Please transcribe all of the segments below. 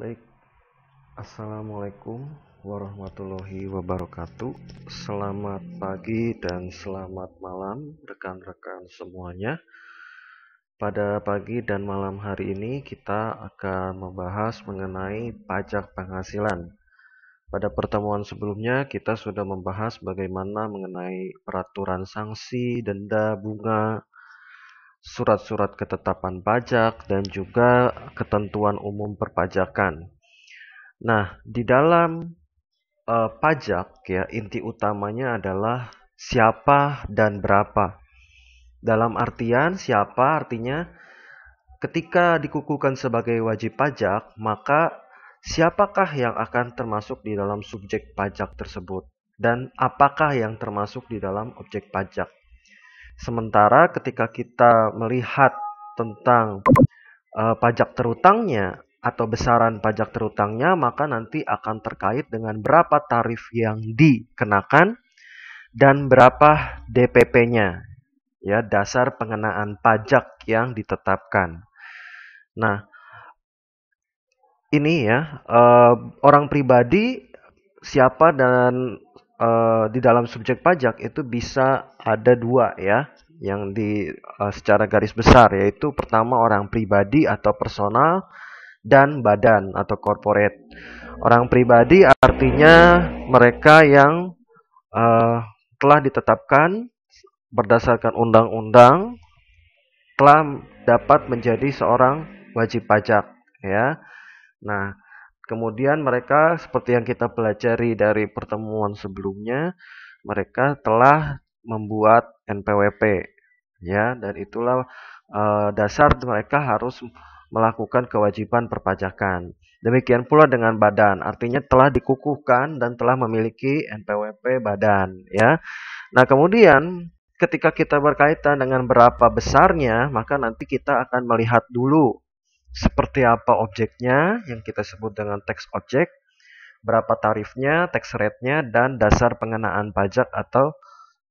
Baik, Assalamualaikum warahmatullahi wabarakatuh. Selamat pagi dan selamat malam, rekan-rekan semuanya. Pada pagi dan malam hari ini, kita akan membahas mengenai pajak penghasilan. Pada pertemuan sebelumnya, kita sudah membahas bagaimana mengenai peraturan sanksi, denda, bunga, surat-surat ketetapan pajak, dan juga ketentuan umum perpajakan. Nah, di dalam uh, pajak ya inti utamanya adalah siapa dan berapa. Dalam artian siapa artinya ketika dikukuhkan sebagai wajib pajak, maka siapakah yang akan termasuk di dalam subjek pajak tersebut dan apakah yang termasuk di dalam objek pajak. Sementara ketika kita melihat tentang uh, pajak terutangnya atau besaran pajak terutangnya, maka nanti akan terkait dengan berapa tarif yang dikenakan dan berapa DPP-nya, ya dasar pengenaan pajak yang ditetapkan. Nah, ini ya eh, orang pribadi siapa dan uh, di dalam subjek pajak itu bisa ada dua ya yang di uh, secara garis besar yaitu pertama orang pribadi atau personal dan badan atau corporate. Orang pribadi artinya mereka yang uh, telah ditetapkan berdasarkan undang-undang telah dapat menjadi seorang wajib pajak ya. Nah, Kemudian mereka seperti yang kita pelajari dari pertemuan sebelumnya, mereka telah membuat NPWP ya dan itulah e, dasar mereka harus melakukan kewajiban perpajakan. Demikian pula dengan badan, artinya telah dikukuhkan dan telah memiliki NPWP badan ya. Nah, kemudian ketika kita berkaitan dengan berapa besarnya, maka nanti kita akan melihat dulu seperti apa objeknya yang kita sebut dengan tax object, berapa tarifnya, tax rate-nya, dan dasar pengenaan pajak atau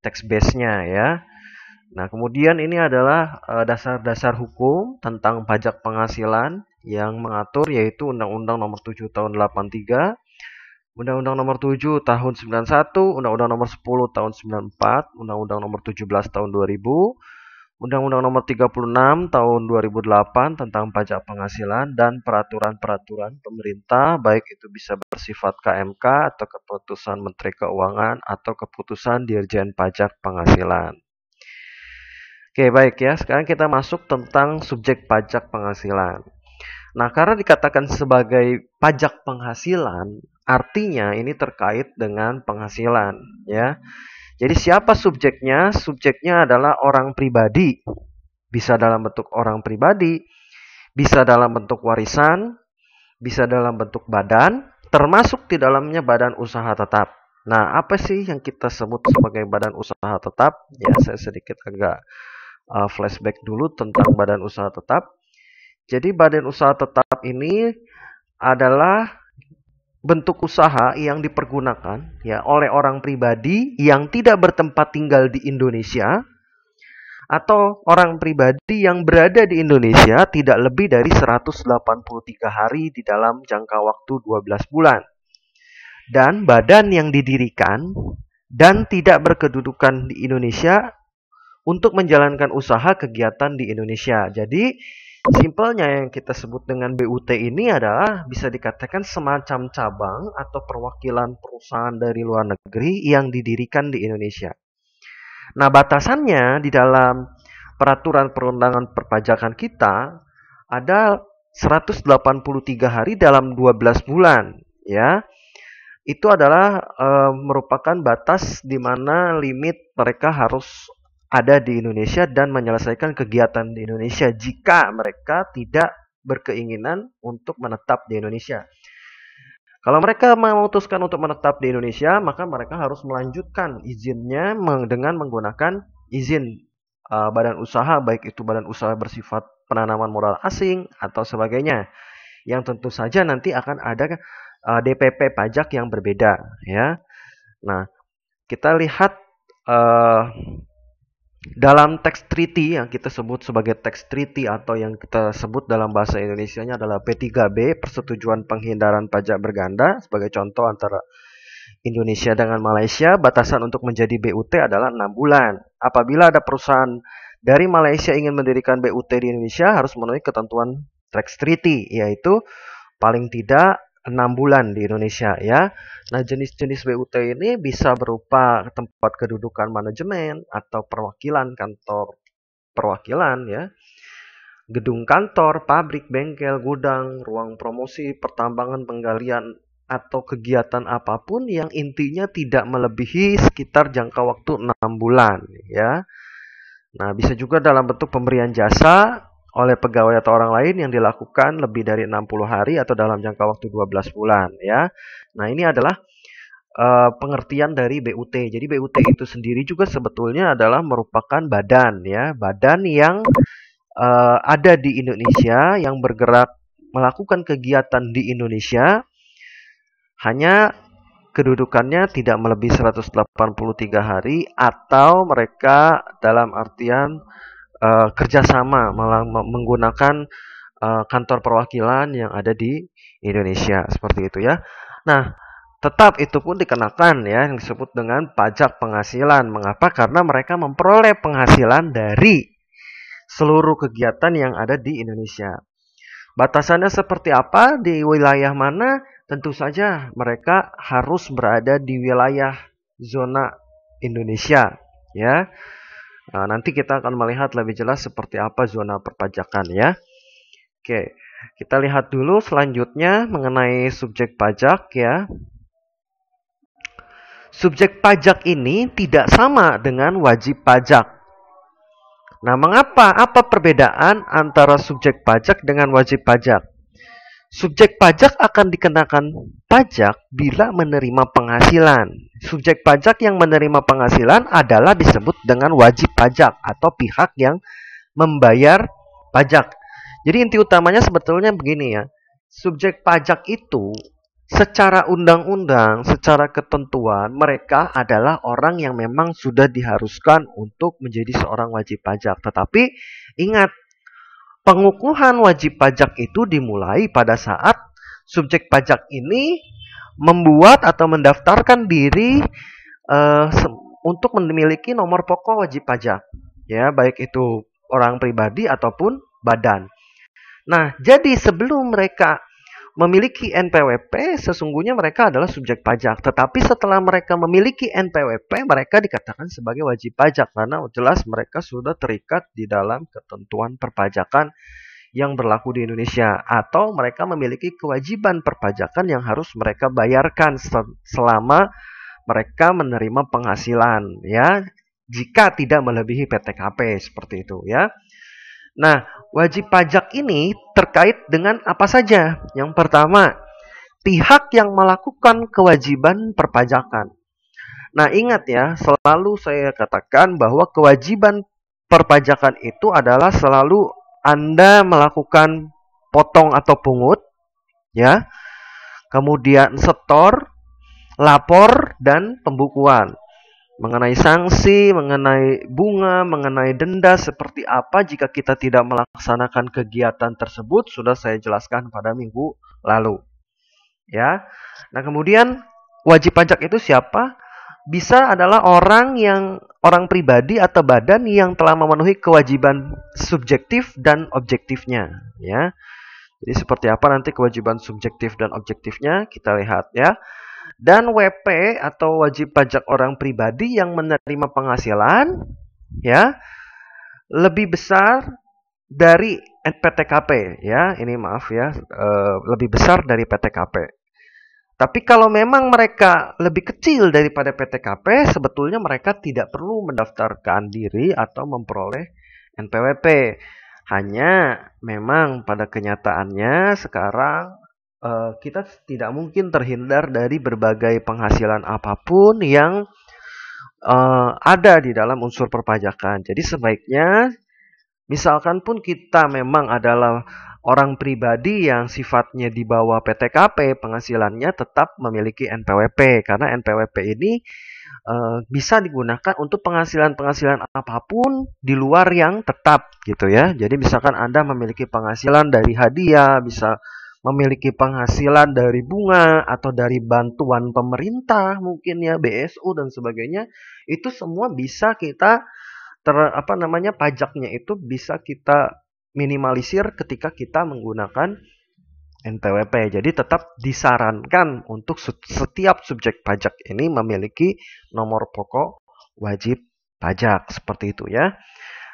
tax base-nya ya. Nah, kemudian ini adalah eh, dasar-dasar hukum tentang pajak penghasilan yang mengatur yaitu Undang-Undang Nomor 7 Tahun 83, Undang-Undang Nomor 7 Tahun 91, Undang-Undang Nomor 10 Tahun 94, Undang-Undang Nomor 17 Tahun 2000, Undang-Undang Nomor 36 Tahun 2008 tentang Pajak Penghasilan dan peraturan-peraturan pemerintah, baik itu bisa bersifat KMK atau keputusan Menteri Keuangan atau keputusan Dirjen Pajak Penghasilan. Oke, baik ya. Sekarang kita masuk tentang subjek pajak penghasilan. Nah, karena dikatakan sebagai pajak penghasilan, artinya ini terkait dengan penghasilan, ya. Jadi siapa subjeknya? Subjeknya adalah orang pribadi. Bisa dalam bentuk orang pribadi, bisa dalam bentuk warisan, bisa dalam bentuk badan, termasuk di dalamnya badan usaha tetap. Nah, apa sih yang kita sebut sebagai badan usaha tetap? Ya, saya sedikit agak uh, flashback dulu tentang badan usaha tetap. Jadi badan usaha tetap ini adalah bentuk usaha yang dipergunakan ya oleh orang pribadi yang tidak bertempat tinggal di Indonesia atau orang pribadi yang berada di Indonesia tidak lebih dari 183 hari di dalam jangka waktu 12 bulan. Dan badan yang didirikan dan tidak berkedudukan di Indonesia untuk menjalankan usaha kegiatan di Indonesia. Jadi Simpelnya yang kita sebut dengan BUT ini adalah bisa dikatakan semacam cabang atau perwakilan perusahaan dari luar negeri yang didirikan di Indonesia. Nah, batasannya di dalam peraturan perundangan perpajakan kita ada 183 hari dalam 12 bulan, ya. Itu adalah e, merupakan batas di mana limit mereka harus ada di Indonesia dan menyelesaikan kegiatan di Indonesia jika mereka tidak berkeinginan untuk menetap di Indonesia. Kalau mereka memutuskan untuk menetap di Indonesia, maka mereka harus melanjutkan izinnya dengan menggunakan izin uh, badan usaha, baik itu badan usaha bersifat penanaman modal asing atau sebagainya. Yang tentu saja nanti akan ada uh, DPP pajak yang berbeda, ya. Nah, kita lihat uh, dalam teks treaty yang kita sebut sebagai teks treaty atau yang kita sebut dalam bahasa Indonesia-nya adalah P3B persetujuan penghindaran pajak berganda sebagai contoh antara Indonesia dengan Malaysia batasan untuk menjadi BUT adalah 6 bulan. Apabila ada perusahaan dari Malaysia ingin mendirikan BUT di Indonesia harus memenuhi ketentuan teks treaty yaitu paling tidak enam bulan di Indonesia ya. Nah jenis-jenis BUT ini bisa berupa tempat kedudukan manajemen atau perwakilan kantor perwakilan ya, gedung kantor, pabrik, bengkel, gudang, ruang promosi, pertambangan, penggalian atau kegiatan apapun yang intinya tidak melebihi sekitar jangka waktu enam bulan ya. Nah, bisa juga dalam bentuk pemberian jasa oleh pegawai atau orang lain yang dilakukan lebih dari 60 hari atau dalam jangka waktu 12 bulan ya. Nah, ini adalah uh, pengertian dari BUT. Jadi BUT itu sendiri juga sebetulnya adalah merupakan badan ya, badan yang uh, ada di Indonesia yang bergerak melakukan kegiatan di Indonesia hanya kedudukannya tidak melebihi 183 hari atau mereka dalam artian uh, kerjasama malah menggunakan uh, kantor perwakilan yang ada di Indonesia seperti itu ya. Nah, tetap itu pun dikenakan ya yang disebut dengan pajak penghasilan. Mengapa? Karena mereka memperoleh penghasilan dari seluruh kegiatan yang ada di Indonesia. Batasannya seperti apa di wilayah mana? Tentu saja mereka harus berada di wilayah zona Indonesia ya. Nah, nanti kita akan melihat lebih jelas seperti apa zona perpajakan ya. Oke, kita lihat dulu selanjutnya mengenai subjek pajak ya. Subjek pajak ini tidak sama dengan wajib pajak. Nah, mengapa? Apa perbedaan antara subjek pajak dengan wajib pajak? Subjek pajak akan dikenakan pajak bila menerima penghasilan. Subjek pajak yang menerima penghasilan adalah disebut dengan wajib pajak atau pihak yang membayar pajak. Jadi inti utamanya sebetulnya begini ya. Subjek pajak itu secara undang-undang, secara ketentuan mereka adalah orang yang memang sudah diharuskan untuk menjadi seorang wajib pajak. Tetapi ingat Pengukuhan wajib pajak itu dimulai pada saat subjek pajak ini membuat atau mendaftarkan diri uh, untuk memiliki nomor pokok wajib pajak, ya, baik itu orang pribadi ataupun badan. Nah, jadi sebelum mereka memiliki NPWP, sesungguhnya mereka adalah subjek pajak. Tetapi setelah mereka memiliki NPWP, mereka dikatakan sebagai wajib pajak karena jelas mereka sudah terikat di dalam ketentuan perpajakan yang berlaku di Indonesia atau mereka memiliki kewajiban perpajakan yang harus mereka bayarkan selama mereka menerima penghasilan ya jika tidak melebihi PTKP seperti itu ya. Nah, wajib pajak ini terkait dengan apa saja? Yang pertama, pihak yang melakukan kewajiban perpajakan. Nah, ingat ya, selalu saya katakan bahwa kewajiban perpajakan itu adalah selalu Anda melakukan potong atau pungut, ya. Kemudian setor, lapor dan pembukuan mengenai sanksi, mengenai bunga, mengenai denda seperti apa jika kita tidak melaksanakan kegiatan tersebut sudah saya jelaskan pada minggu lalu. Ya. Nah, kemudian wajib pajak itu siapa? Bisa adalah orang yang orang pribadi atau badan yang telah memenuhi kewajiban subjektif dan objektifnya, ya. Jadi seperti apa nanti kewajiban subjektif dan objektifnya kita lihat ya. Dan WP atau wajib pajak orang pribadi yang menerima penghasilan ya lebih besar dari NPTKP ya ini maaf ya e, lebih besar dari PTKP tapi kalau memang mereka lebih kecil daripada PTKP sebetulnya mereka tidak perlu mendaftarkan diri atau memperoleh NPWP hanya memang pada kenyataannya sekarang uh, kita tidak mungkin terhindar dari berbagai penghasilan apapun yang uh, ada di dalam unsur perpajakan. Jadi sebaiknya misalkan pun kita memang adalah orang pribadi yang sifatnya di bawah PTKP, penghasilannya tetap memiliki NPWP karena NPWP ini eh, bisa digunakan untuk penghasilan-penghasilan apapun di luar yang tetap gitu ya. Jadi misalkan Anda memiliki penghasilan dari hadiah, bisa memiliki penghasilan dari bunga atau dari bantuan pemerintah mungkin ya BSU dan sebagainya itu semua bisa kita ter, apa namanya pajaknya itu bisa kita minimalisir ketika kita menggunakan NPWP. Jadi tetap disarankan untuk setiap subjek pajak ini memiliki nomor pokok wajib pajak seperti itu ya.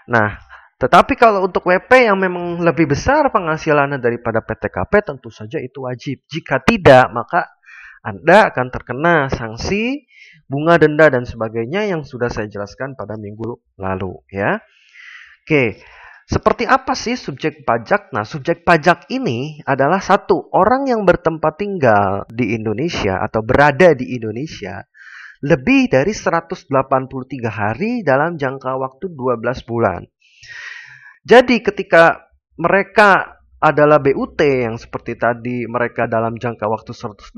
Nah, tetapi kalau untuk WP yang memang lebih besar penghasilannya daripada PTKP tentu saja itu wajib. Jika tidak, maka Anda akan terkena sanksi bunga denda dan sebagainya yang sudah saya jelaskan pada minggu lalu ya. Oke. Seperti apa sih subjek pajak? Nah, subjek pajak ini adalah satu orang yang bertempat tinggal di Indonesia atau berada di Indonesia lebih dari 183 hari dalam jangka waktu 12 bulan jadi ketika mereka adalah BUT yang seperti tadi mereka dalam jangka waktu 183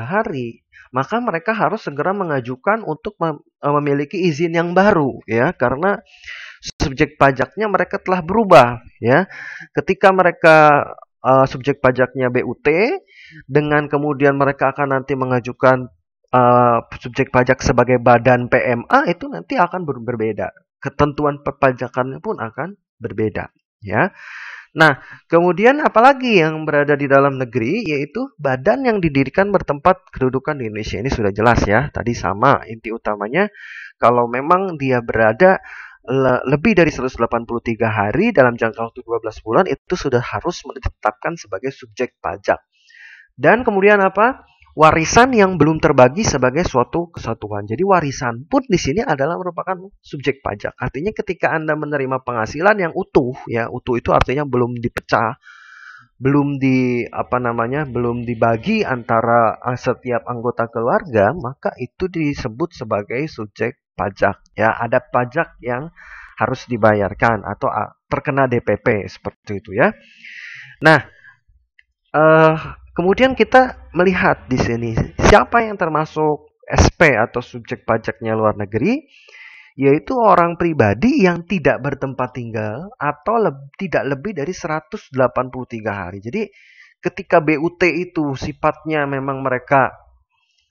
hari, maka mereka harus segera mengajukan untuk e, memiliki izin yang baru ya karena subjek pajaknya mereka telah berubah ya. Ketika mereka uh, subjek pajaknya BUT dengan kemudian mereka akan nanti mengajukan uh, subjek pajak sebagai badan PMA itu nanti akan ber berbeda. Ketentuan perpajakannya pun akan berbeda ya. Nah, kemudian apalagi yang berada di dalam negeri yaitu badan yang didirikan bertempat kedudukan di Indonesia ini sudah jelas ya. Tadi sama inti utamanya kalau memang dia berada le lebih dari 183 hari dalam jangka waktu 12 bulan itu sudah harus ditetapkan sebagai subjek pajak. Dan kemudian apa? warisan yang belum terbagi sebagai suatu kesatuan. Jadi warisan pun di sini adalah merupakan subjek pajak. Artinya ketika Anda menerima penghasilan yang utuh, ya utuh itu artinya belum dipecah, belum di apa namanya, belum dibagi antara eh, setiap anggota keluarga, maka itu disebut sebagai subjek pajak. Ya, ada pajak yang harus dibayarkan atau ah, terkena DPP seperti itu ya. Nah, eh, Kemudian kita melihat di sini siapa yang termasuk SP atau subjek pajaknya luar negeri, yaitu orang pribadi yang tidak bertempat tinggal atau le tidak lebih dari 183 hari. Jadi ketika BUT itu sifatnya memang mereka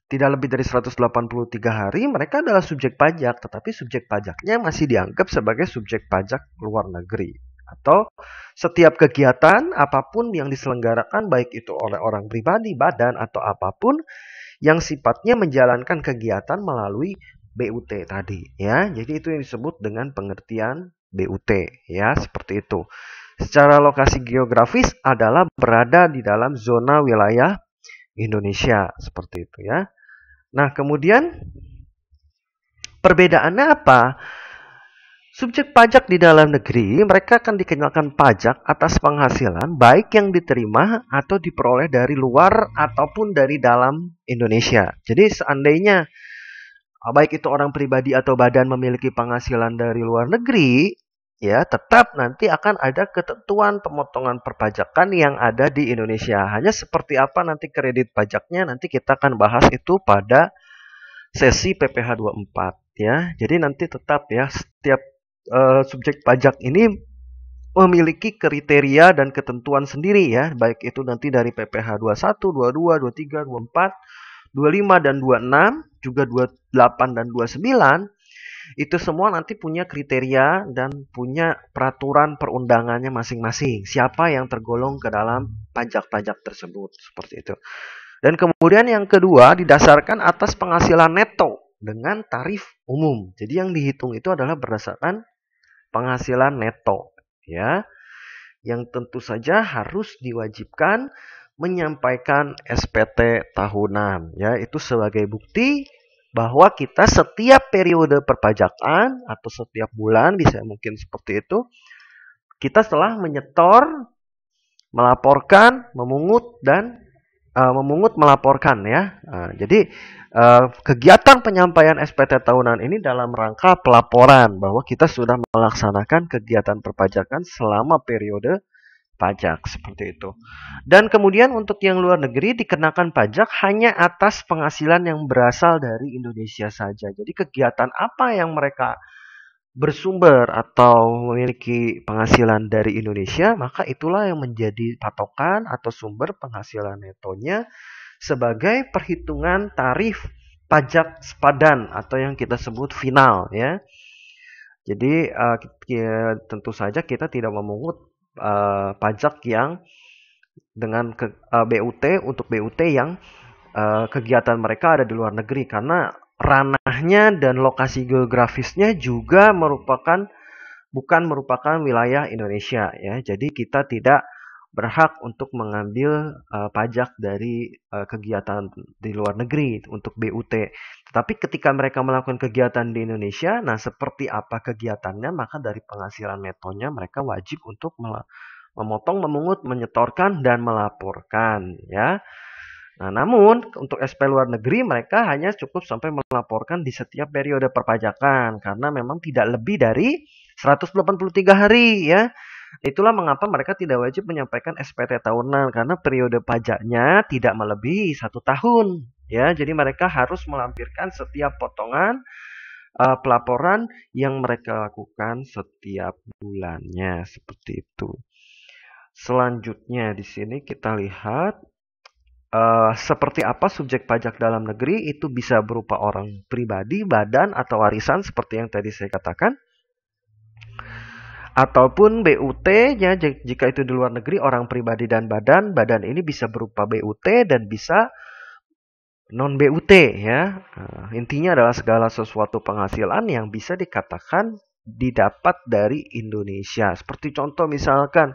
tidak lebih dari 183 hari, mereka adalah subjek pajak, tetapi subjek pajaknya masih dianggap sebagai subjek pajak luar negeri atau setiap kegiatan apapun yang diselenggarakan baik itu oleh orang pribadi, badan atau apapun yang sifatnya menjalankan kegiatan melalui BUT tadi ya. Jadi itu yang disebut dengan pengertian BUT ya, seperti itu. Secara lokasi geografis adalah berada di dalam zona wilayah Indonesia seperti itu ya. Nah, kemudian perbedaannya apa? Subjek pajak di dalam negeri, mereka akan dikenalkan pajak atas penghasilan baik yang diterima atau diperoleh dari luar ataupun dari dalam Indonesia. Jadi seandainya eh, baik itu orang pribadi atau badan memiliki penghasilan dari luar negeri, ya tetap nanti akan ada ketentuan pemotongan perpajakan yang ada di Indonesia. Hanya seperti apa nanti kredit pajaknya nanti kita akan bahas itu pada sesi PPH 24 ya. Jadi nanti tetap ya setiap Eh, subjek pajak ini memiliki kriteria dan ketentuan sendiri ya, baik itu nanti dari PPh 21, 22, 23, 24, 25 dan 26, juga 28 dan 29, itu semua nanti punya kriteria dan punya peraturan perundangannya masing-masing. Siapa yang tergolong ke dalam pajak-pajak tersebut seperti itu. Dan kemudian yang kedua didasarkan atas penghasilan neto dengan tarif umum. Jadi yang dihitung itu adalah berdasarkan penghasilan neto ya yang tentu saja harus diwajibkan menyampaikan SPT tahunan ya itu sebagai bukti bahwa kita setiap periode perpajakan atau setiap bulan bisa mungkin seperti itu kita setelah menyetor melaporkan memungut dan Eh, memungut melaporkan ya. Uh, jadi uh, kegiatan penyampaian SPT tahunan ini dalam rangka pelaporan bahwa kita sudah melaksanakan kegiatan perpajakan selama periode pajak seperti itu. Dan kemudian untuk yang luar negeri dikenakan pajak hanya atas penghasilan yang berasal dari Indonesia saja. Jadi kegiatan apa yang mereka bersumber atau memiliki penghasilan dari Indonesia, maka itulah yang menjadi patokan atau sumber penghasilan netonya sebagai perhitungan tarif pajak sepadan atau yang kita sebut final ya. Jadi uh, tentu saja kita tidak memungut uh, pajak yang dengan ke, uh, eh, BUT untuk BUT yang uh, kegiatan mereka ada di luar negeri karena ranahnya dan lokasi geografisnya juga merupakan bukan merupakan wilayah Indonesia ya. Jadi kita tidak berhak untuk mengambil uh, pajak dari uh, kegiatan di luar negeri untuk BUT. Tetapi ketika mereka melakukan kegiatan di Indonesia, nah seperti apa kegiatannya, maka dari penghasilan metonya mereka wajib untuk memotong, memungut, menyetorkan dan melaporkan ya. Nah, namun untuk SP luar negeri mereka hanya cukup sampai melaporkan di setiap periode perpajakan karena memang tidak lebih dari 183 hari ya. Itulah mengapa mereka tidak wajib menyampaikan SPT tahunan karena periode pajaknya tidak melebihi satu tahun ya. Jadi mereka harus melampirkan setiap potongan uh, pelaporan yang mereka lakukan setiap bulannya seperti itu. Selanjutnya di sini kita lihat uh, seperti apa subjek pajak dalam negeri itu bisa berupa orang pribadi, badan, atau warisan seperti yang tadi saya katakan. Ataupun BUT-nya jika itu di luar negeri orang pribadi dan badan, badan ini bisa berupa BUT dan bisa non BUT ya. Eh, intinya adalah segala sesuatu penghasilan yang bisa dikatakan didapat dari Indonesia. Seperti contoh misalkan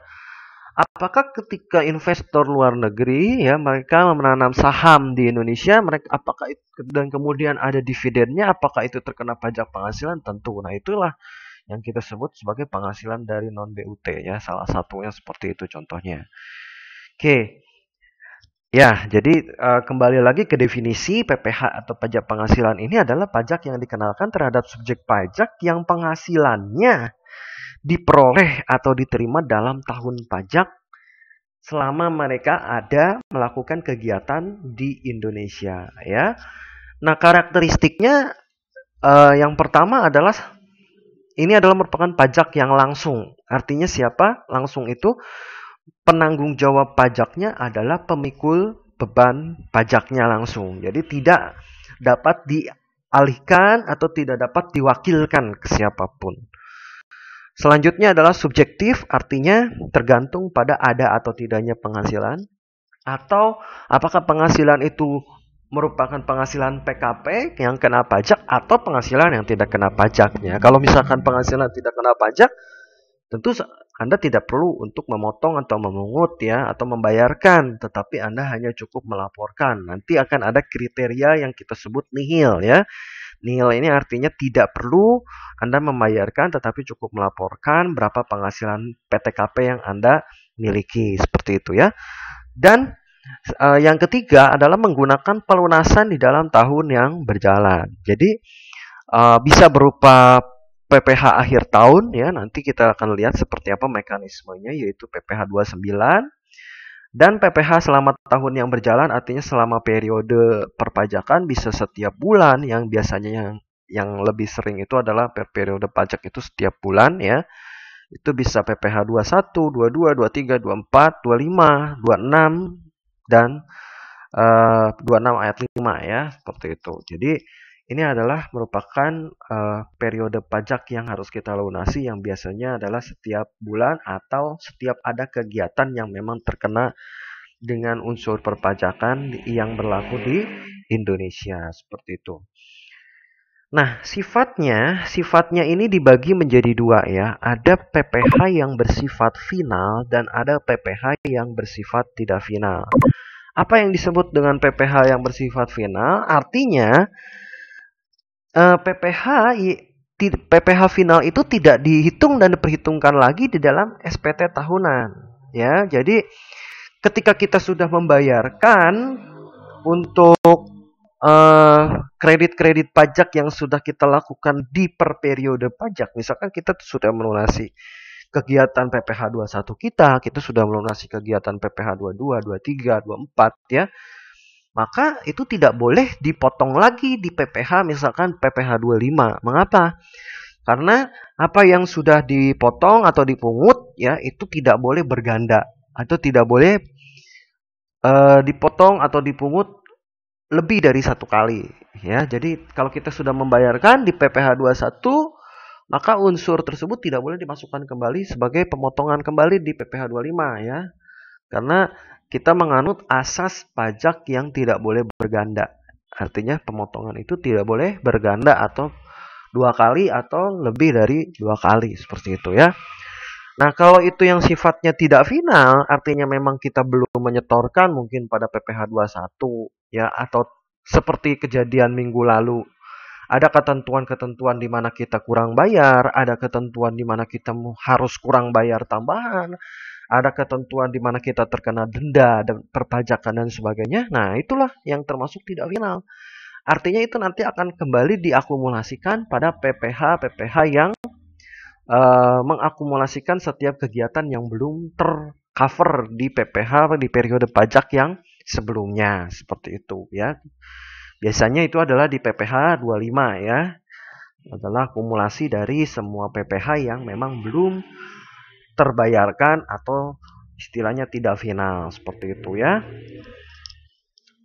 apakah ketika investor luar negeri ya mereka menanam saham di Indonesia mereka apakah itu, dan kemudian ada dividennya apakah itu terkena pajak penghasilan tentu nah itulah yang kita sebut sebagai penghasilan dari non BUT ya salah satunya seperti itu contohnya oke ya jadi uh, kembali lagi ke definisi PPH atau pajak penghasilan ini adalah pajak yang dikenalkan terhadap subjek pajak yang penghasilannya diperoleh atau diterima dalam tahun pajak selama mereka ada melakukan kegiatan di Indonesia ya. Nah, karakteristiknya eh, yang pertama adalah ini adalah merupakan pajak yang langsung. Artinya siapa? Langsung itu penanggung jawab pajaknya adalah pemikul beban pajaknya langsung. Jadi tidak dapat dialihkan atau tidak dapat diwakilkan ke siapapun. Selanjutnya adalah subjektif, artinya tergantung pada ada atau tidaknya penghasilan, atau apakah penghasilan itu merupakan penghasilan PKP yang kena pajak atau penghasilan yang tidak kena pajaknya. Kalau misalkan penghasilan tidak kena pajak, tentu Anda tidak perlu untuk memotong atau memungut ya atau membayarkan, tetapi Anda hanya cukup melaporkan. Nanti akan ada kriteria yang kita sebut nihil ya. Nihil ini artinya tidak perlu Anda membayarkan tetapi cukup melaporkan berapa penghasilan PTKP yang Anda miliki seperti itu ya. Dan uh, yang ketiga adalah menggunakan pelunasan di dalam tahun yang berjalan. Jadi uh, bisa berupa PPH akhir tahun ya nanti kita akan lihat seperti apa mekanismenya yaitu PPH 29 dan PPH selama tahun yang berjalan artinya selama periode perpajakan bisa setiap bulan yang biasanya yang yang lebih sering itu adalah periode pajak itu setiap bulan ya. Itu bisa PPH 21, 22, 23, 24, 25, 26 dan eh, uh, 26 ayat 5 ya, seperti itu. Jadi ini adalah merupakan uh, periode pajak yang harus kita lunasi yang biasanya adalah setiap bulan atau setiap ada kegiatan yang memang terkena dengan unsur perpajakan yang berlaku di Indonesia seperti itu. Nah, sifatnya, sifatnya ini dibagi menjadi dua ya. Ada PPh yang bersifat final dan ada PPh yang bersifat tidak final. Apa yang disebut dengan PPh yang bersifat final? Artinya PPH eh, PPH final itu tidak dihitung dan diperhitungkan lagi di dalam SPT tahunan ya jadi ketika kita sudah membayarkan untuk eh, kredit-kredit uh, pajak yang sudah kita lakukan di per periode pajak. Misalkan kita sudah melunasi kegiatan PPh 21 kita, kita sudah melunasi kegiatan PPh 22, 23, 24 ya maka itu tidak boleh dipotong lagi di PPH misalkan PPH 25. Mengapa? Karena apa yang sudah dipotong atau dipungut ya itu tidak boleh berganda atau tidak boleh e, dipotong atau dipungut lebih dari satu kali ya. Jadi kalau kita sudah membayarkan di PPH 21 maka unsur tersebut tidak boleh dimasukkan kembali sebagai pemotongan kembali di PPH 25 ya. Karena kita menganut asas pajak yang tidak boleh berganda. Artinya pemotongan itu tidak boleh berganda atau dua kali atau lebih dari dua kali seperti itu ya. Nah kalau itu yang sifatnya tidak final, artinya memang kita belum menyetorkan mungkin pada PPh 21 ya atau seperti kejadian minggu lalu. Ada ketentuan-ketentuan di mana kita kurang bayar, ada ketentuan di mana kita harus kurang bayar tambahan, ada ketentuan di mana kita terkena denda dan perpajakan dan sebagainya. Nah, itulah yang termasuk tidak final. Artinya itu nanti akan kembali diakumulasikan pada PPH PPH yang uh, mengakumulasikan setiap kegiatan yang belum tercover di PPH di periode pajak yang sebelumnya seperti itu ya. Biasanya itu adalah di PPH 25 ya. Adalah akumulasi dari semua PPH yang memang belum terbayarkan atau istilahnya tidak final seperti itu ya.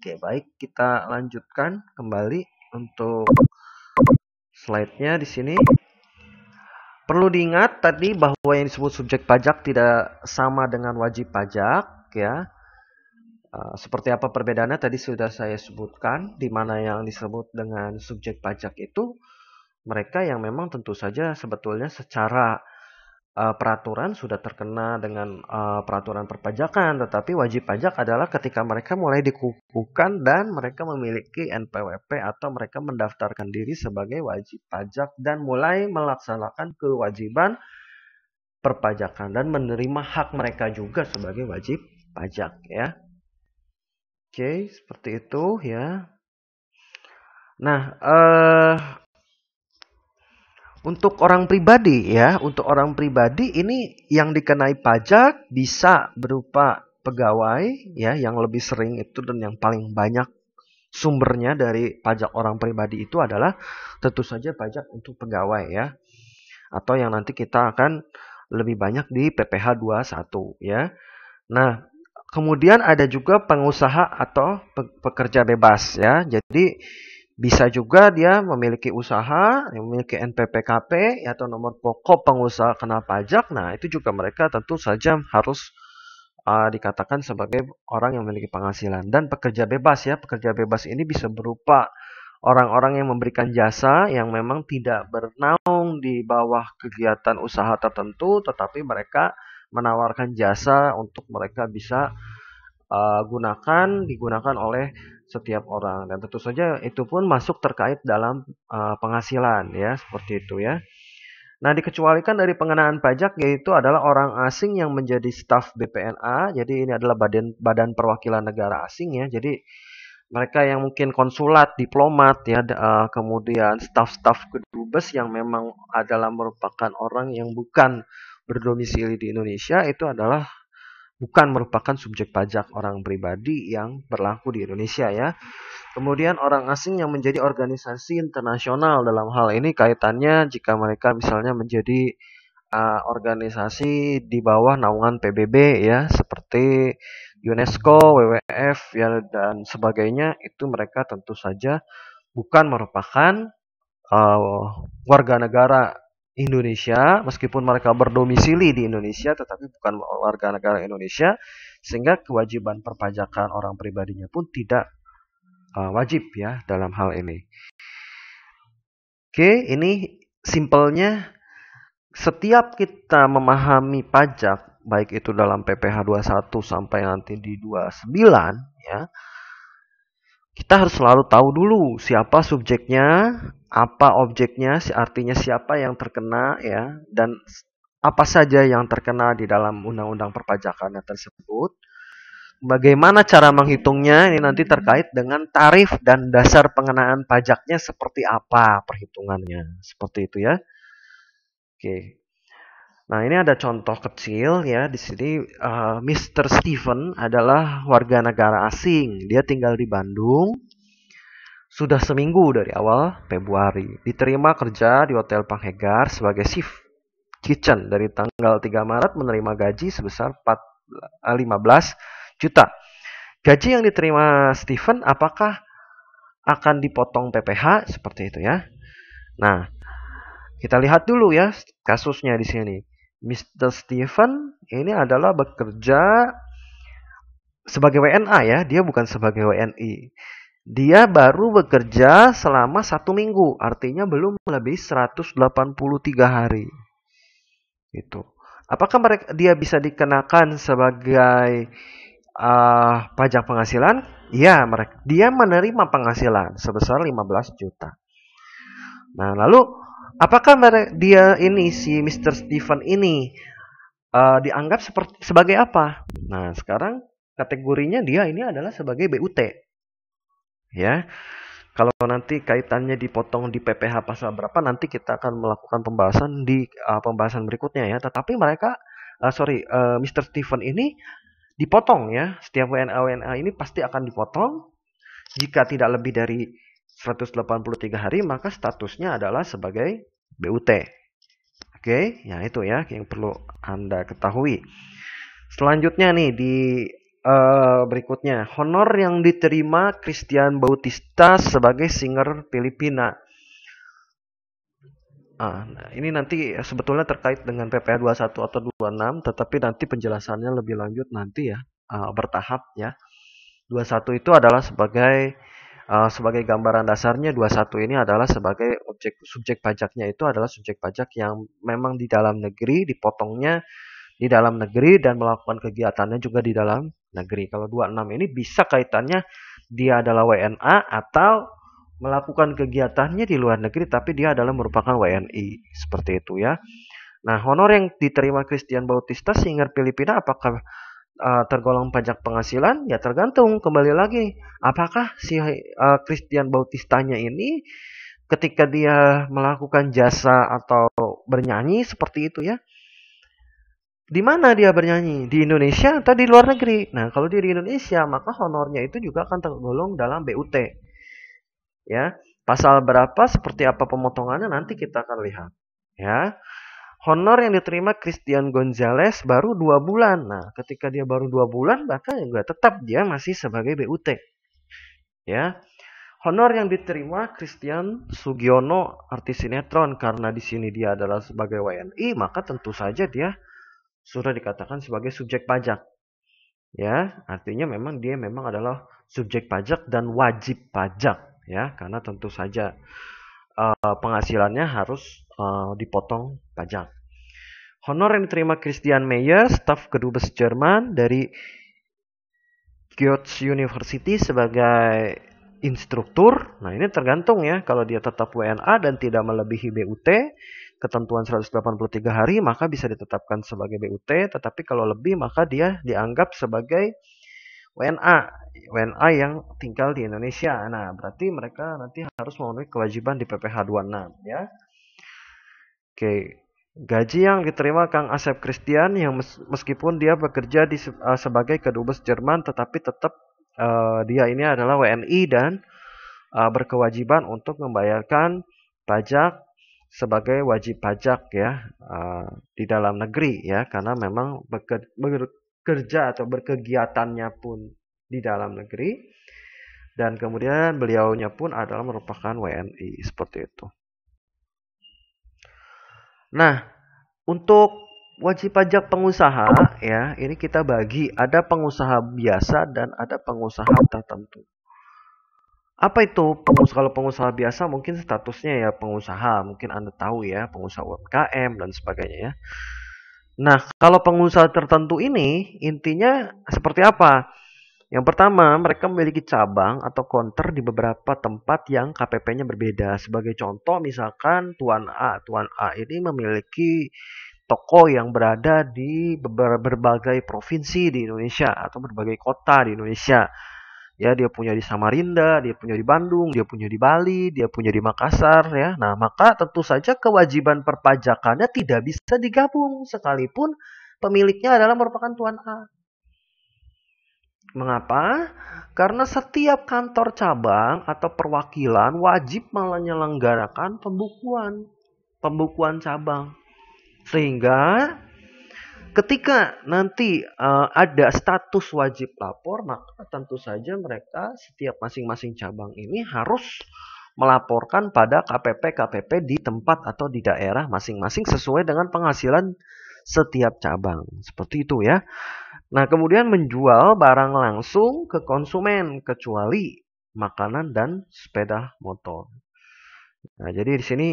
Oke, baik kita lanjutkan kembali untuk slide-nya di sini. Perlu diingat tadi bahwa yang disebut subjek pajak tidak sama dengan wajib pajak ya. Eh, seperti apa perbedaannya tadi sudah saya sebutkan di mana yang disebut dengan subjek pajak itu mereka yang memang tentu saja sebetulnya secara uh, peraturan sudah terkena dengan uh, peraturan perpajakan, tetapi wajib pajak adalah ketika mereka mulai dikukuhkan dan mereka memiliki NPWP atau mereka mendaftarkan diri sebagai wajib pajak dan mulai melaksanakan kewajiban perpajakan dan menerima hak mereka juga sebagai wajib pajak ya. Oke, seperti itu ya. Nah, eh untuk orang pribadi ya, untuk orang pribadi ini yang dikenai pajak bisa berupa pegawai ya yang lebih sering itu dan yang paling banyak sumbernya dari pajak orang pribadi itu adalah tentu saja pajak untuk pegawai ya. Atau yang nanti kita akan lebih banyak di PPh 21 ya. Nah, kemudian ada juga pengusaha atau pekerja bebas ya. Jadi bisa juga dia memiliki usaha, yang memiliki NPPKP atau nomor pokok pengusaha kena pajak. Nah, itu juga mereka tentu saja harus uh, dikatakan sebagai orang yang memiliki penghasilan dan pekerja bebas ya. Pekerja bebas ini bisa berupa orang-orang yang memberikan jasa yang memang tidak bernaung di bawah kegiatan usaha tertentu tetapi mereka menawarkan jasa untuk mereka bisa uh, gunakan digunakan oleh setiap orang dan tentu saja itu pun masuk terkait dalam uh, penghasilan ya seperti itu ya. Nah, dikecualikan dari pengenaan pajak yaitu adalah orang asing yang menjadi staf BPNA. Jadi ini adalah badan badan perwakilan negara asing ya. Jadi mereka yang mungkin konsulat, diplomat ya, uh, kemudian staf-staf kedubes yang memang adalah merupakan orang yang bukan berdomisili di Indonesia itu adalah bukan merupakan subjek pajak orang pribadi yang berlaku di Indonesia ya. Kemudian orang asing yang menjadi organisasi internasional dalam hal ini kaitannya jika mereka misalnya menjadi uh, organisasi di bawah naungan PBB ya seperti UNESCO, WWF ya dan sebagainya itu mereka tentu saja bukan merupakan uh, warga negara Indonesia, meskipun mereka berdomisili di Indonesia, tetapi bukan warga negara Indonesia, sehingga kewajiban perpajakan orang pribadinya pun tidak uh, wajib ya dalam hal ini. Oke, ini simpelnya setiap kita memahami pajak, baik itu dalam PPh 21 sampai nanti di 29 ya, kita harus selalu tahu dulu siapa subjeknya, apa objeknya, artinya siapa yang terkena ya, dan apa saja yang terkena di dalam undang-undang perpajakannya tersebut. Bagaimana cara menghitungnya ini nanti terkait dengan tarif dan dasar pengenaan pajaknya seperti apa perhitungannya. Seperti itu ya. Oke. Nah, ini ada contoh kecil ya di sini uh, eh, Mr. Stephen adalah warga negara asing. Dia tinggal di Bandung sudah seminggu dari awal Februari, diterima kerja di Hotel Panghegar sebagai shift kitchen dari tanggal 3 Maret menerima gaji sebesar 4, 15 eh, juta. Gaji yang diterima Stephen apakah akan dipotong PPh seperti itu ya? Nah, kita lihat dulu ya kasusnya di sini. Mr. Stephen ini adalah bekerja sebagai WNA ya, dia bukan sebagai WNI dia baru bekerja selama satu minggu, artinya belum lebih 183 hari. Itu. Apakah mereka dia bisa dikenakan sebagai uh, pajak penghasilan? Iya, mereka dia menerima penghasilan sebesar 15 juta. Nah, lalu apakah mereka, dia ini si Mr. Stephen ini uh, dianggap seperti sebagai apa? Nah, sekarang kategorinya dia ini adalah sebagai BUT Ya. Kalau nanti kaitannya dipotong di PPH pasal berapa nanti kita akan melakukan pembahasan di uh, pembahasan berikutnya ya. Tetapi mereka uh, sorry uh, eh, Mr. Stephen ini dipotong ya. Setiap WNA WNA ini pasti akan dipotong jika tidak lebih dari 183 hari maka statusnya adalah sebagai BUT. Oke, okay? ya itu ya yang perlu Anda ketahui. Selanjutnya nih di Eh, berikutnya, honor yang diterima Christian Bautista sebagai singer Filipina. Ah, nah, ini nanti sebetulnya terkait dengan PPA 21 atau 26, tetapi nanti penjelasannya lebih lanjut nanti ya, uh, bertahap ya. 21 itu adalah sebagai uh, sebagai gambaran dasarnya 21 ini adalah sebagai objek subjek pajaknya itu adalah subjek pajak yang memang di dalam negeri dipotongnya di dalam negeri dan melakukan kegiatannya juga di dalam negeri. Kalau 26 ini bisa kaitannya dia adalah WNA atau melakukan kegiatannya di luar negeri tapi dia adalah merupakan WNI seperti itu ya. Nah, honor yang diterima Christian Bautista Singer Filipina apakah eh, tergolong pajak penghasilan? Ya tergantung kembali lagi apakah si uh, Christian Bautistanya ini ketika dia melakukan jasa atau bernyanyi seperti itu ya di mana dia bernyanyi? Di Indonesia atau di luar negeri? Nah, kalau dia di Indonesia, maka honornya itu juga akan tergolong dalam BUT. Ya, pasal berapa, seperti apa pemotongannya nanti kita akan lihat. Ya. Honor yang diterima Christian Gonzales baru dua bulan. Nah, ketika dia baru dua bulan, bahkan ya juga tetap dia masih sebagai BUT. Ya. Honor yang diterima Christian Sugiono, artis sinetron, karena di sini dia adalah sebagai WNI, maka tentu saja dia sudah dikatakan sebagai subjek pajak. Ya, artinya memang dia memang adalah subjek pajak dan wajib pajak ya, karena tentu saja uh, penghasilannya harus uh, dipotong pajak. Honor yang diterima Christian Meyer, staf kedubes Jerman dari Goethe University sebagai instruktur. Nah, ini tergantung ya kalau dia tetap WNA dan tidak melebihi BUT, ketentuan 183 hari maka bisa ditetapkan sebagai BUT, tetapi kalau lebih maka dia dianggap sebagai WNA, WNA yang tinggal di Indonesia. Nah, berarti mereka nanti harus memenuhi kewajiban di PPh 26 ya. Oke, gaji yang diterima Kang Asep Christian yang meskipun dia bekerja di eh, sebagai kedubes Jerman tetapi tetap uh, dia ini adalah WNI dan uh, berkewajiban untuk membayarkan pajak sebagai wajib pajak ya uh, di dalam negeri ya karena memang bekerja atau berkegiatannya pun di dalam negeri dan kemudian beliaunya pun adalah merupakan WNI seperti itu. Nah, untuk wajib pajak pengusaha ya, ini kita bagi ada pengusaha biasa dan ada pengusaha tertentu apa itu pengusaha kalau pengusaha biasa mungkin statusnya ya pengusaha mungkin anda tahu ya pengusaha UMKM dan sebagainya ya nah kalau pengusaha tertentu ini intinya seperti apa yang pertama mereka memiliki cabang atau konter di beberapa tempat yang KPP-nya berbeda sebagai contoh misalkan Tuan A Tuan A ini memiliki toko yang berada di berbagai provinsi di Indonesia atau berbagai kota di Indonesia ya dia punya di Samarinda, dia punya di Bandung, dia punya di Bali, dia punya di Makassar ya. Nah, maka tentu saja kewajiban perpajakannya tidak bisa digabung sekalipun pemiliknya adalah merupakan tuan A. Mengapa? Karena setiap kantor cabang atau perwakilan wajib menyelenggarakan pembukuan, pembukuan cabang. Sehingga ketika nanti uh, ada status wajib lapor maka tentu saja mereka setiap masing-masing cabang ini harus melaporkan pada KPP KPP di tempat atau di daerah masing-masing sesuai dengan penghasilan setiap cabang. Seperti itu ya. Nah, kemudian menjual barang langsung ke konsumen kecuali makanan dan sepeda motor. Nah, jadi di sini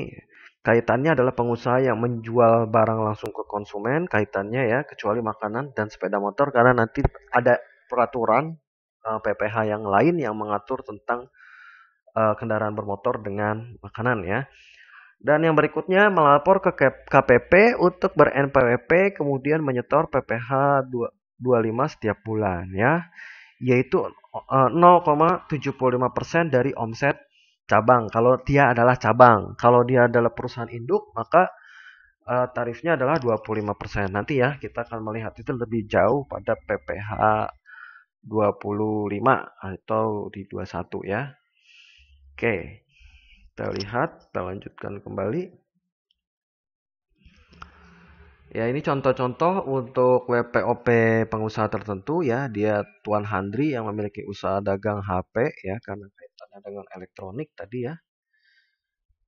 Kaitannya adalah pengusaha yang menjual barang langsung ke konsumen, kaitannya ya, kecuali makanan dan sepeda motor, karena nanti ada peraturan uh, eh, PPH yang lain yang mengatur tentang uh, kendaraan bermotor dengan makanan ya. Dan yang berikutnya melapor ke KPP untuk ber-NPWP kemudian menyetor PPH 25 setiap bulan ya, yaitu 0,75% eh, dari omset cabang. Kalau dia adalah cabang, kalau dia adalah perusahaan induk, maka uh, tarifnya adalah 25%. Nanti ya, kita akan melihat itu lebih jauh pada PPH 25 atau di 21 ya. Oke. Kita lihat, kita lanjutkan kembali. Ya, ini contoh-contoh untuk WPOP pengusaha tertentu ya. Dia Tuan Handri yang memiliki usaha dagang HP ya karena kaitannya dengan elektronik tadi ya.